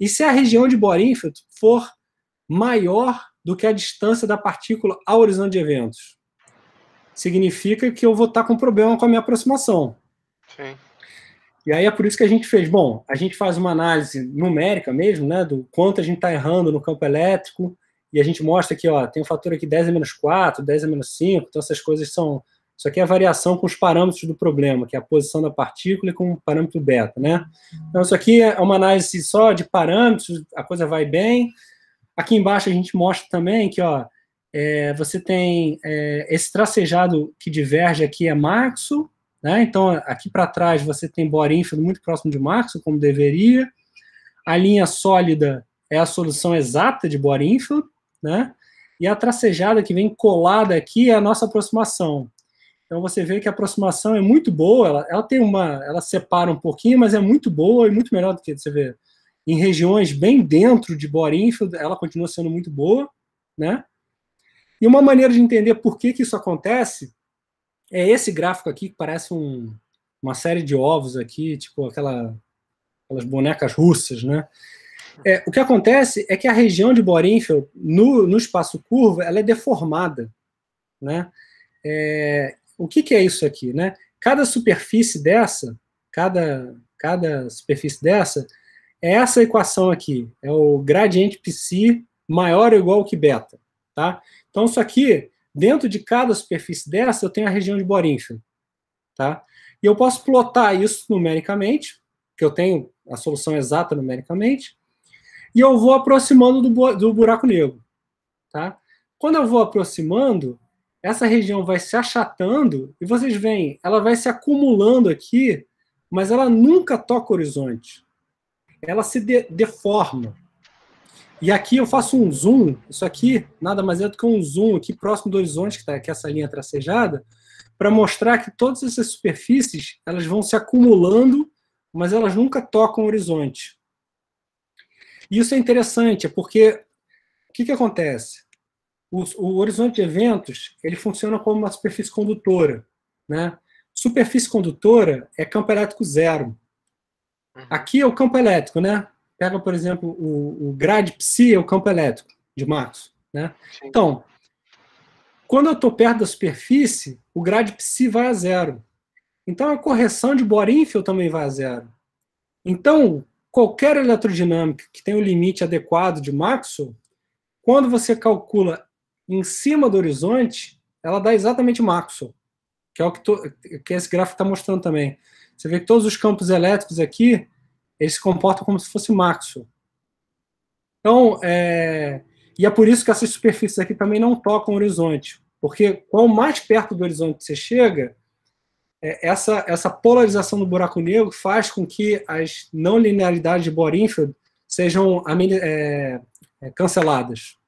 E se a região de Boringfield for maior do que a distância da partícula ao horizonte de eventos, significa que eu vou estar com problema com a minha aproximação. Sim. E aí é por isso que a gente fez. Bom, a gente faz uma análise numérica mesmo, né, do quanto a gente está errando no campo elétrico, e a gente mostra aqui, ó, tem um fator aqui 10 a é menos 4, 10 a menos 5, então essas coisas são. Isso aqui é a variação com os parâmetros do problema, que é a posição da partícula com o parâmetro beta, né? Então, isso aqui é uma análise só de parâmetros, a coisa vai bem. Aqui embaixo a gente mostra também que, ó, é, você tem é, esse tracejado que diverge aqui é Maxo, né? Então, aqui para trás você tem Borinfield muito próximo de Maxo, como deveria. A linha sólida é a solução exata de Borinfield, né? E a tracejada que vem colada aqui é a nossa aproximação. Então você vê que a aproximação é muito boa, ela, ela tem uma, ela separa um pouquinho, mas é muito boa e muito melhor do que você vê em regiões bem dentro de Borinfield, ela continua sendo muito boa, né? E uma maneira de entender por que, que isso acontece é esse gráfico aqui que parece um, uma série de ovos aqui, tipo aquela, aquelas bonecas russas, né? É, o que acontece é que a região de Borinfeld, no, no espaço curvo, ela é deformada. Né? É, o que, que, é isso aqui? Né? Cada superfície dessa, cada, cada superfície dessa, é essa equação aqui. É o gradiente psi maior ou igual que beta. Tá? Então, isso aqui, dentro de cada superfície dessa, eu tenho a região de Borinfeld. Tá? E eu posso plotar isso numericamente, que eu tenho a solução exata numericamente, e eu vou aproximando do, do buraco negro. Tá? Quando eu vou aproximando, essa região vai se achatando e vocês veem, ela vai se acumulando aqui, mas ela nunca toca o horizonte. Ela se de deforma. E aqui eu faço um zoom, isso aqui nada mais é do que um zoom aqui próximo do horizonte, que, tá, que é essa linha tracejada, para mostrar que todas essas superfícies elas vão se acumulando, mas elas nunca tocam o horizonte. Isso é interessante, porque o que, que acontece? O, o horizonte de eventos ele funciona como uma superfície condutora. Né? Superfície condutora é campo elétrico zero. Uhum. Aqui é o campo elétrico, né? Pega, por exemplo, o, o grade psi é o campo elétrico de Marx. Né? Então, quando eu estou perto da superfície, o grade psi vai a zero. Então, a correção de bohr também vai a zero. Então, qualquer eletrodinâmica que tem o limite adequado de Maxwell, quando você calcula em cima do horizonte, ela dá exatamente Maxwell, que é o que, que esse gráfico está mostrando também. Você vê que todos os campos elétricos aqui, eles se comportam como se fosse Maxwell. Então, é, e é por isso que essas superfícies aqui também não tocam o horizonte, porque quanto mais perto do horizonte você chega, é, essa, essa polarização do buraco negro faz com que as não linearidades de bohr sejam é, é, canceladas.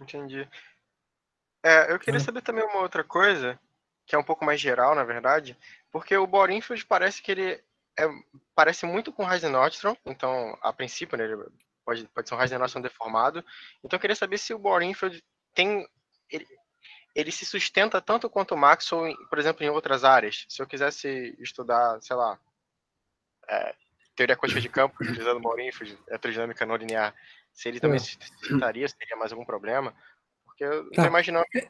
Entendi. É, eu queria é. saber também uma outra coisa, que é um pouco mais geral, na verdade, porque o bohr parece que ele é, parece muito com o Heisenostrom, então, a princípio, né, ele pode, pode ser um Heisenostrom deformado. Então, eu queria saber se o bohr tem... Ele, ele se sustenta tanto quanto o Maxwell, por exemplo, em outras áreas. Se eu quisesse estudar, sei lá, é, teoria quântica de campo, [COUGHS] utilizando Maurinho, é, eletrodinâmica não linear, se ele também é. se sustentaria, se teria mais algum problema, porque eu tá. imaginando... É,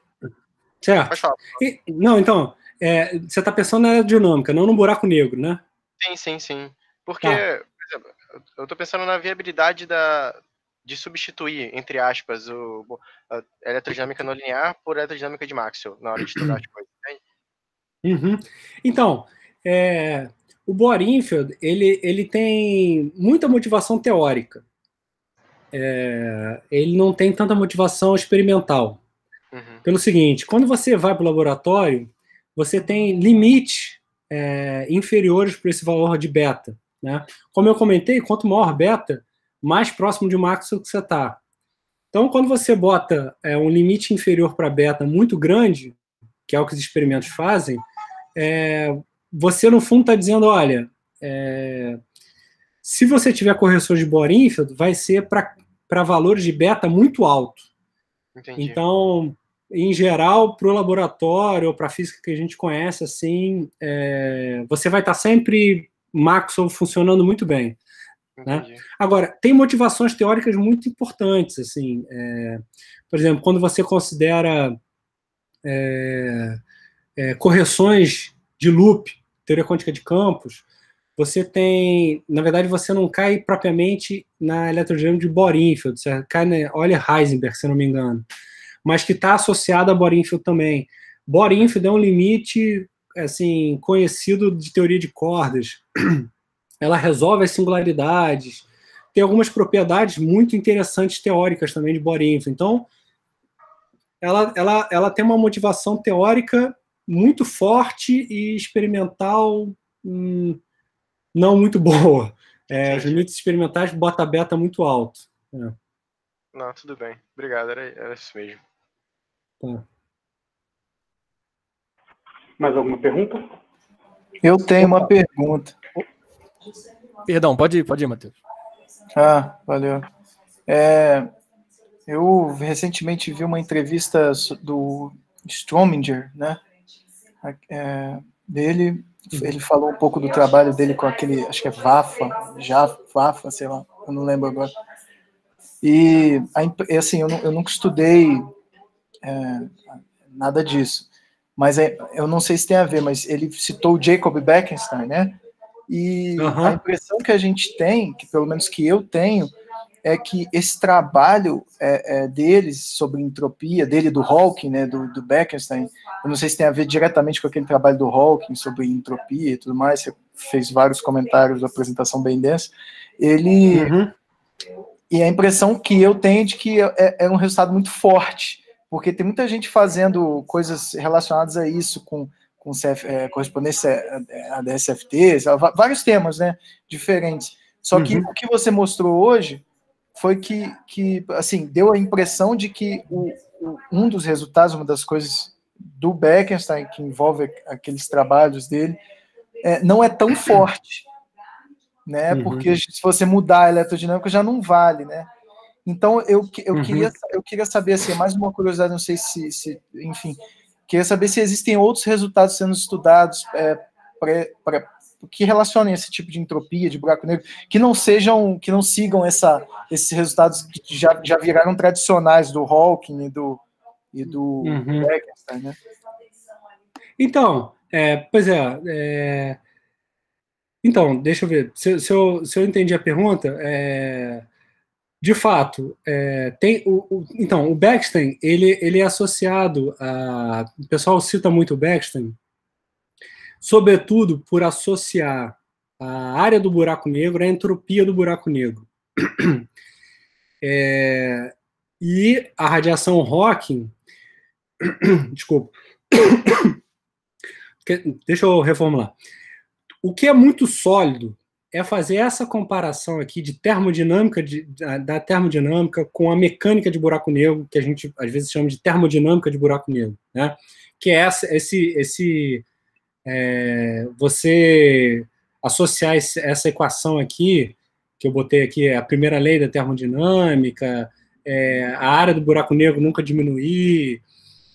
certo. e, não, então, é, você está pensando na aerodinâmica, não no buraco negro, né? Sim, sim, sim. Porque, tá. por exemplo, eu estou pensando na viabilidade da, de substituir, entre aspas, o, a eletrodinâmica não linear por eletrodinâmica de Maxwell na hora de estudar as coisas. Uhum. Então, é, o Bohr Infield, ele, ele tem muita motivação teórica. É, ele não tem tanta motivação experimental. Uhum. Pelo seguinte, quando você vai para o laboratório, você tem limites é, inferiores para esse valor de beta. Né? Como eu comentei, quanto maior beta, mais próximo de máximo que você está. Então, quando você bota é, um limite inferior para beta muito grande, que é o que os experimentos fazem, é, você, no fundo, está dizendo, olha, é, se você tiver correções de bohr infeld vai ser para valores de beta muito alto. Entendi. Então, em geral, para o laboratório ou para a física que a gente conhece, assim, é, você vai estar tá sempre Maxwell funcionando muito bem. Né? Agora, tem motivações teóricas muito importantes, assim, é, por exemplo, quando você considera é, é, correções de loop, teoria quântica de campos, você tem, na verdade, você não cai propriamente na eletrodinâmica de Borinfield você cai na Heisenberg, se não me engano, mas que está associada a Borinfield também. Borinfield é um limite, assim, conhecido de teoria de cordas, [CLEARS THROAT] ela resolve as singularidades, tem algumas propriedades muito interessantes teóricas também de Borinfo. Então, ela, ela, ela tem uma motivação teórica muito forte e experimental hum, não muito boa. É, os limites experimentais bota beta muito alto. É. Não, tudo bem. Obrigado, era, era isso mesmo. Tá. Mais alguma pergunta? Eu tenho uma pergunta. Perdão, pode ir, pode ir, Matheus. Ah, valeu. É, eu recentemente vi uma entrevista do Strominger, né? É, dele, ele falou um pouco do trabalho dele com aquele, acho que é Vafa, já Vafa, sei lá, eu não lembro agora. E assim, eu, eu nunca estudei é, nada disso, mas é, eu não sei se tem a ver, mas ele citou o Jacob Bekenstein, né? E uhum. a impressão que a gente tem, que pelo menos que eu tenho, é que esse trabalho é, é, deles sobre entropia, dele do Hawking, né, do, do Bekenstein, eu não sei se tem a ver diretamente com aquele trabalho do Hawking sobre entropia e tudo mais, você fez vários comentários da apresentação bem densa, ele... Uhum. E a impressão que eu tenho de que é, é, é um resultado muito forte, porque tem muita gente fazendo coisas relacionadas a isso, com com CF, é, correspondência à é, DSFT, vários temas, né, diferentes. Só que uhum. o que você mostrou hoje foi que, que assim, deu a impressão de que o, o, um dos resultados, uma das coisas do Beckenstein, que envolve aqueles trabalhos dele, é, não é tão uhum. forte, né, uhum. porque se você mudar a eletrodinâmica já não vale, né. Então, eu, eu, uhum. queria, eu queria saber, assim, mais uma curiosidade, não sei se, se enfim, Queria saber se existem outros resultados sendo estudados é, pré, pré, que relacionem esse tipo de entropia, de buraco negro, que não sejam, que não sigam essa, esses resultados que já, já viraram tradicionais do Hawking e do, e do uhum. Bekenstein, né? Então, é, pois é, é, Então, deixa eu ver. Se, se, eu, se eu entendi a pergunta, é, de fato, é, tem o, o, então o Beckstein ele, ele é associado a o pessoal cita muito o Beckstein, sobretudo por associar a área do buraco negro à entropia do buraco negro [CLEARS THROAT] é, e a radiação Hawking, [CLEARS THROAT] desculpa, [COUGHS] deixa eu reformular. O que é muito sólido é fazer essa comparação aqui de termodinâmica de, da, termodinâmica com a mecânica de buraco negro, que a gente às vezes chama de termodinâmica de buraco negro, né? Que é essa, esse, esse é, você associar esse, essa equação aqui que eu botei aqui é a primeira lei da termodinâmica, é, a área do buraco negro nunca diminuir.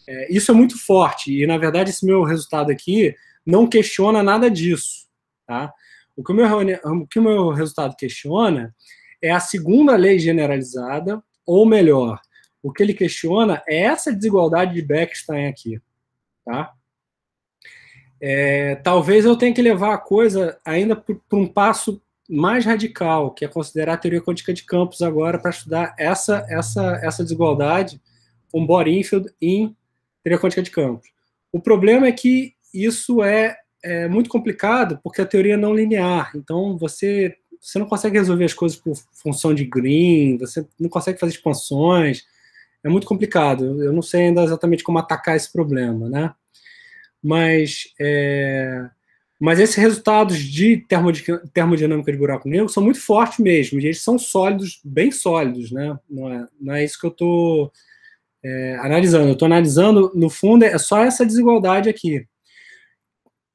É, isso é muito forte e na verdade esse meu resultado aqui não questiona nada disso, tá? O que o meu, o que o meu resultado questiona é a segunda lei generalizada, ou melhor, o que ele questiona é essa desigualdade de Beckstein aqui, tá? É, talvez eu tenha que levar a coisa ainda para um passo mais radical, que é considerar a teoria quântica de campos agora para estudar essa, essa, essa desigualdade com bohr infeld em teoria quântica de campos. O problema é que isso é é muito complicado porque a teoria é não linear. Então, você, você não consegue resolver as coisas por função de green, você não consegue fazer expansões. É muito complicado. Eu não sei ainda exatamente como atacar esse problema, né? Mas, é, mas esses resultados de termodinâmica de buraco negro são muito fortes mesmo. Eles são sólidos, bem sólidos, né? Não é, não é isso que eu estou é, analisando. Eu estou analisando, no fundo, é só essa desigualdade aqui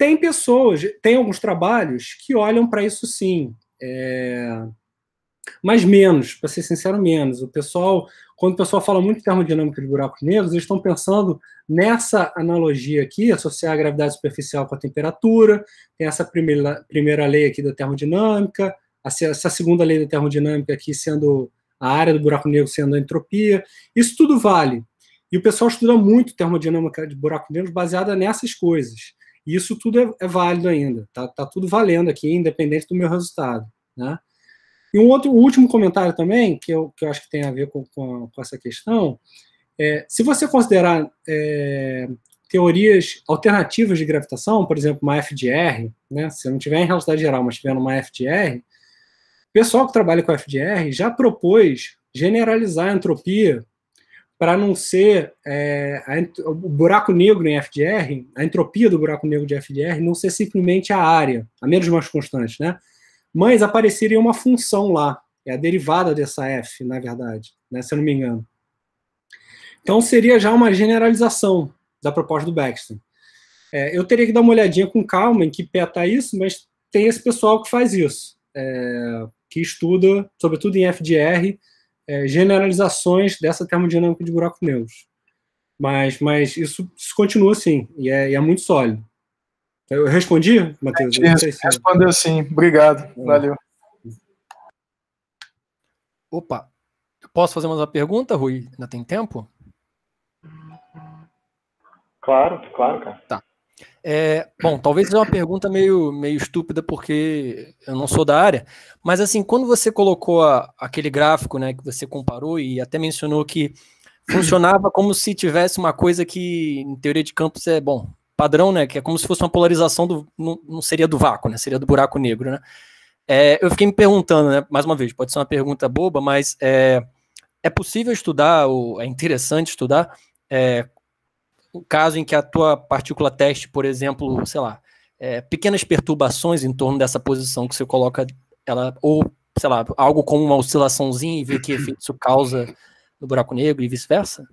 tem pessoas, tem alguns trabalhos que olham para isso sim, é... mas menos, para ser sincero, menos. O pessoal, quando o pessoal fala muito de termodinâmica de buracos negros, eles estão pensando nessa analogia aqui, associar a gravidade superficial com a temperatura, tem essa primeira, primeira lei aqui da termodinâmica, essa segunda lei da termodinâmica aqui sendo a área do buraco negro sendo a entropia. Isso tudo vale. E o pessoal estuda muito termodinâmica de buracos negros baseada nessas coisas. E isso tudo é, é válido ainda, tá, tá, tudo valendo aqui, independente do meu resultado, né? E um outro, o último comentário também, que eu, que eu acho que tem a ver com, com, com essa questão, é, se você considerar é, teorias alternativas de gravitação, por exemplo, uma FDR, né? se não tiver em relatividade geral, mas tiver numa FDR, o pessoal que trabalha com FDR já propôs generalizar a entropia para não ser é, a, o buraco negro em FDR, a entropia do buraco negro de FDR não ser simplesmente a área, a menos mais constante, né? Mas apareceria uma função lá, é a derivada dessa f, na verdade, né, se eu não me engano. Então seria já uma generalização da proposta do Baxter. É, eu teria que dar uma olhadinha com calma em que pé está isso, mas tem esse pessoal que faz isso, é, que estuda, sobretudo em FDR, é, generalizações dessa termodinâmica de buracos negros. Mas, mas isso, isso continua assim, e é, e é muito sólido. Eu respondi, Matheus? se... Respondeu sim, obrigado, é. valeu. Opa, posso fazer mais uma pergunta, Rui? Ainda tem tempo? Claro, claro, cara. Tá. É, bom, talvez seja uma pergunta meio, meio estúpida, porque eu não sou da área, mas assim, quando você colocou a, aquele gráfico né, que você comparou e até mencionou que funcionava como se tivesse uma coisa que, em teoria de campos, é bom, padrão, né? Que é como se fosse uma polarização do. Não, não seria do vácuo, né? Seria do buraco negro, né? É, eu fiquei me perguntando, né? Mais uma vez, pode ser uma pergunta boba, mas é, é possível estudar, ou é interessante estudar, é, o caso em que a tua partícula teste, por exemplo, sei lá, é, pequenas perturbações em torno dessa posição que você coloca ela, ou, sei lá, algo como uma oscilaçãozinha e ver que efeito isso causa no buraco negro e vice-versa?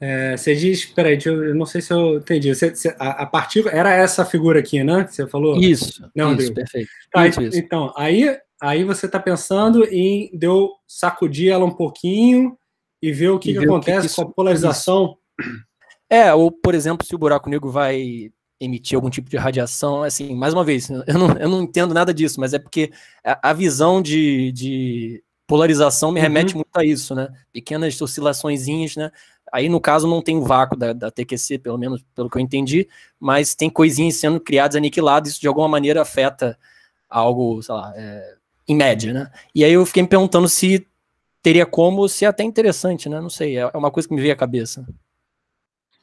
É, você diz, peraí, eu, não sei se eu entendi. Você, você, a, a partícula era essa figura aqui, né? Que você falou? Isso. Não, isso, perfeito. Tá, isso, isso. Então, aí, aí você está pensando em deu sacudir ela um pouquinho e ver o que, que, acontece que isso, com a polarização. [CLEARS THROAT] É, ou, por exemplo, se o buraco negro vai emitir algum tipo de radiação, é assim, mais uma vez, eu não, eu não entendo nada disso, mas é porque a, a visão de, de, polarização me uhum. remete uhum. muito a isso, né? Pequenas oscilaçõezinhas, né? Aí, no caso, não tem o vácuo da, da TQC, pelo menos pelo que eu entendi, mas tem coisinhas sendo criadas, aniquiladas, isso de alguma maneira afeta algo, sei lá, é, em média, né? E aí eu fiquei me perguntando se teria como ser até interessante, né? Não sei, é, é uma coisa que me veio à cabeça.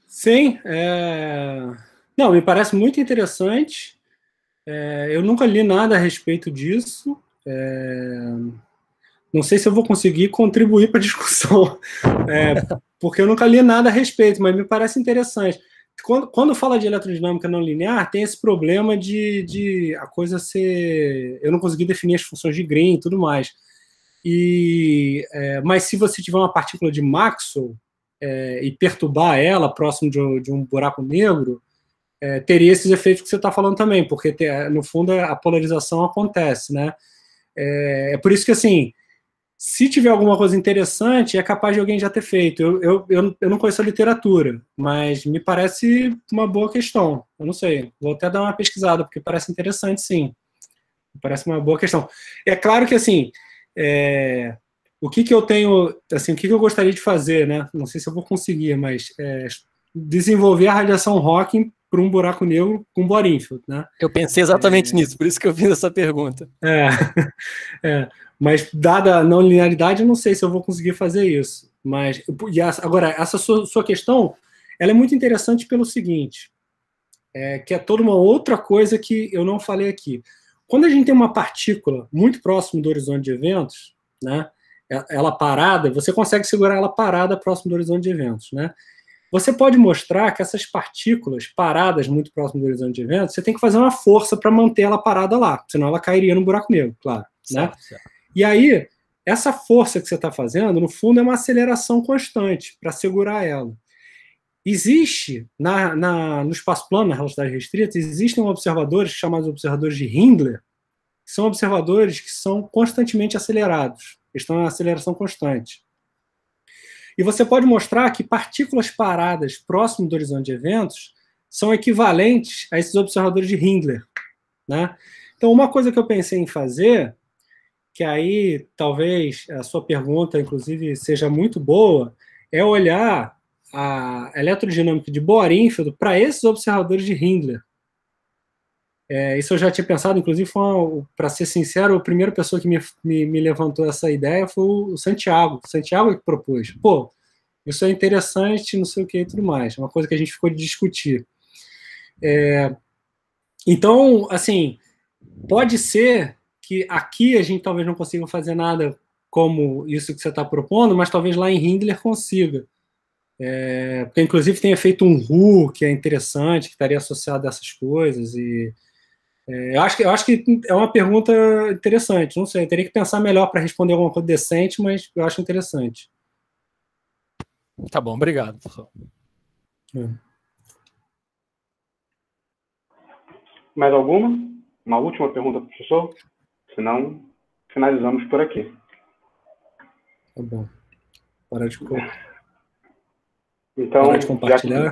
Sim, é... não, me parece muito interessante. É... eu nunca li nada a respeito disso. É... Não sei se eu vou conseguir contribuir para a [LAUGHS] discussão, é, porque eu nunca li nada a respeito, mas me parece interessante. Quando, quando fala de eletrodinâmica não linear, tem esse problema de, de a coisa ser. Eu não consegui definir as funções de Green e tudo mais. E, é, mas se você tiver uma partícula de Maxwell é, e perturbar ela próximo de, de um buraco negro, é, teria esses efeitos que você está falando também, porque te, no fundo a polarização acontece, né? É, é, por isso que assim, se tiver alguma coisa interessante, é capaz de alguém já ter feito. Eu, eu, eu, eu não conheço a literatura, mas me parece uma boa questão. Eu não sei, vou até dar uma pesquisada, porque parece interessante, sim. Parece uma boa questão. É claro que assim é, o que, que eu tenho, assim, o que, que eu gostaria de fazer, né? Não sei se eu vou conseguir, mas é, desenvolver a radiação Hawking para um buraco negro com Borinfield, né? Eu pensei exatamente é, nisso, por isso que eu fiz essa pergunta. É, [LAUGHS] é, mas dada a não linearidade, eu não sei se eu vou conseguir fazer isso. Mas e agora essa sua, sua, questão, ela é muito interessante pelo seguinte, é, que é toda uma outra coisa que eu não falei aqui. Quando a gente tem uma partícula muito próximo do horizonte de eventos, né, é, ela parada, você consegue segurar ela parada próximo do horizonte de eventos. Né? Você pode mostrar que essas partículas paradas muito próximo do horizonte de eventos, você tem que fazer uma força para manter ela parada lá, senão ela cairia no buraco negro, claro. Né? Certo, né? Certo. E aí, essa força que você está fazendo, no fundo, é uma aceleração constante para segurar ela. Existe, na, na, no espaço plano, na velocidade restrita, existem observadores chamados observadores de Hindler, que são observadores que são constantemente acelerados, estão em aceleração constante. E você pode mostrar que partículas paradas próximo do horizonte de eventos são equivalentes a esses observadores de Hindler. Né? Então, uma coisa que eu pensei em fazer, que aí talvez a sua pergunta, inclusive, seja muito boa, é olhar a eletrodinâmica de Bohr-Enfield para esses observadores de Hindler. É, isso eu já tinha pensado, inclusive, para ser sincero, a primeira pessoa que me, me, me, levantou essa ideia foi o Santiago. O Santiago que propôs. Pô, isso é interessante, não sei o que e tudo mais. É uma coisa que a gente ficou de discutir. É, então, assim, pode ser que aqui a gente talvez não consiga fazer nada como isso que você está propondo, mas talvez lá em Hindler consiga. É, porque, inclusive, tenha feito um RU que é interessante, que estaria associado a essas coisas. E, é, eu, acho que, eu acho que é uma pergunta interessante. Não sei, eu teria que pensar melhor para responder alguma coisa decente, mas eu acho interessante. Tá bom, obrigado, pessoal. É. Mais alguma? Uma última pergunta, professor? Senão, finalizamos por aqui. Tá bom. Parar de correr. Então, Pode compartilhar. Já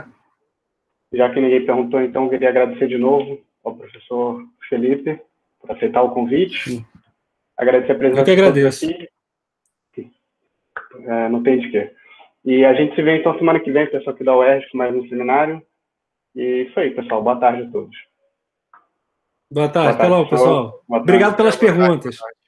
que, já que ninguém perguntou, então eu queria agradecer de novo ao professor Felipe por aceitar o convite. Sim. Agradecer a presença. Eu que agradeço. É, não tem de quê. E a gente se vê então semana que vem, pessoal aqui da UERJ, com mais um seminário. E isso aí, pessoal. Boa tarde a todos. Boa tarde. Boa tarde. Até logo, pessoal. Obrigado pelas perguntas.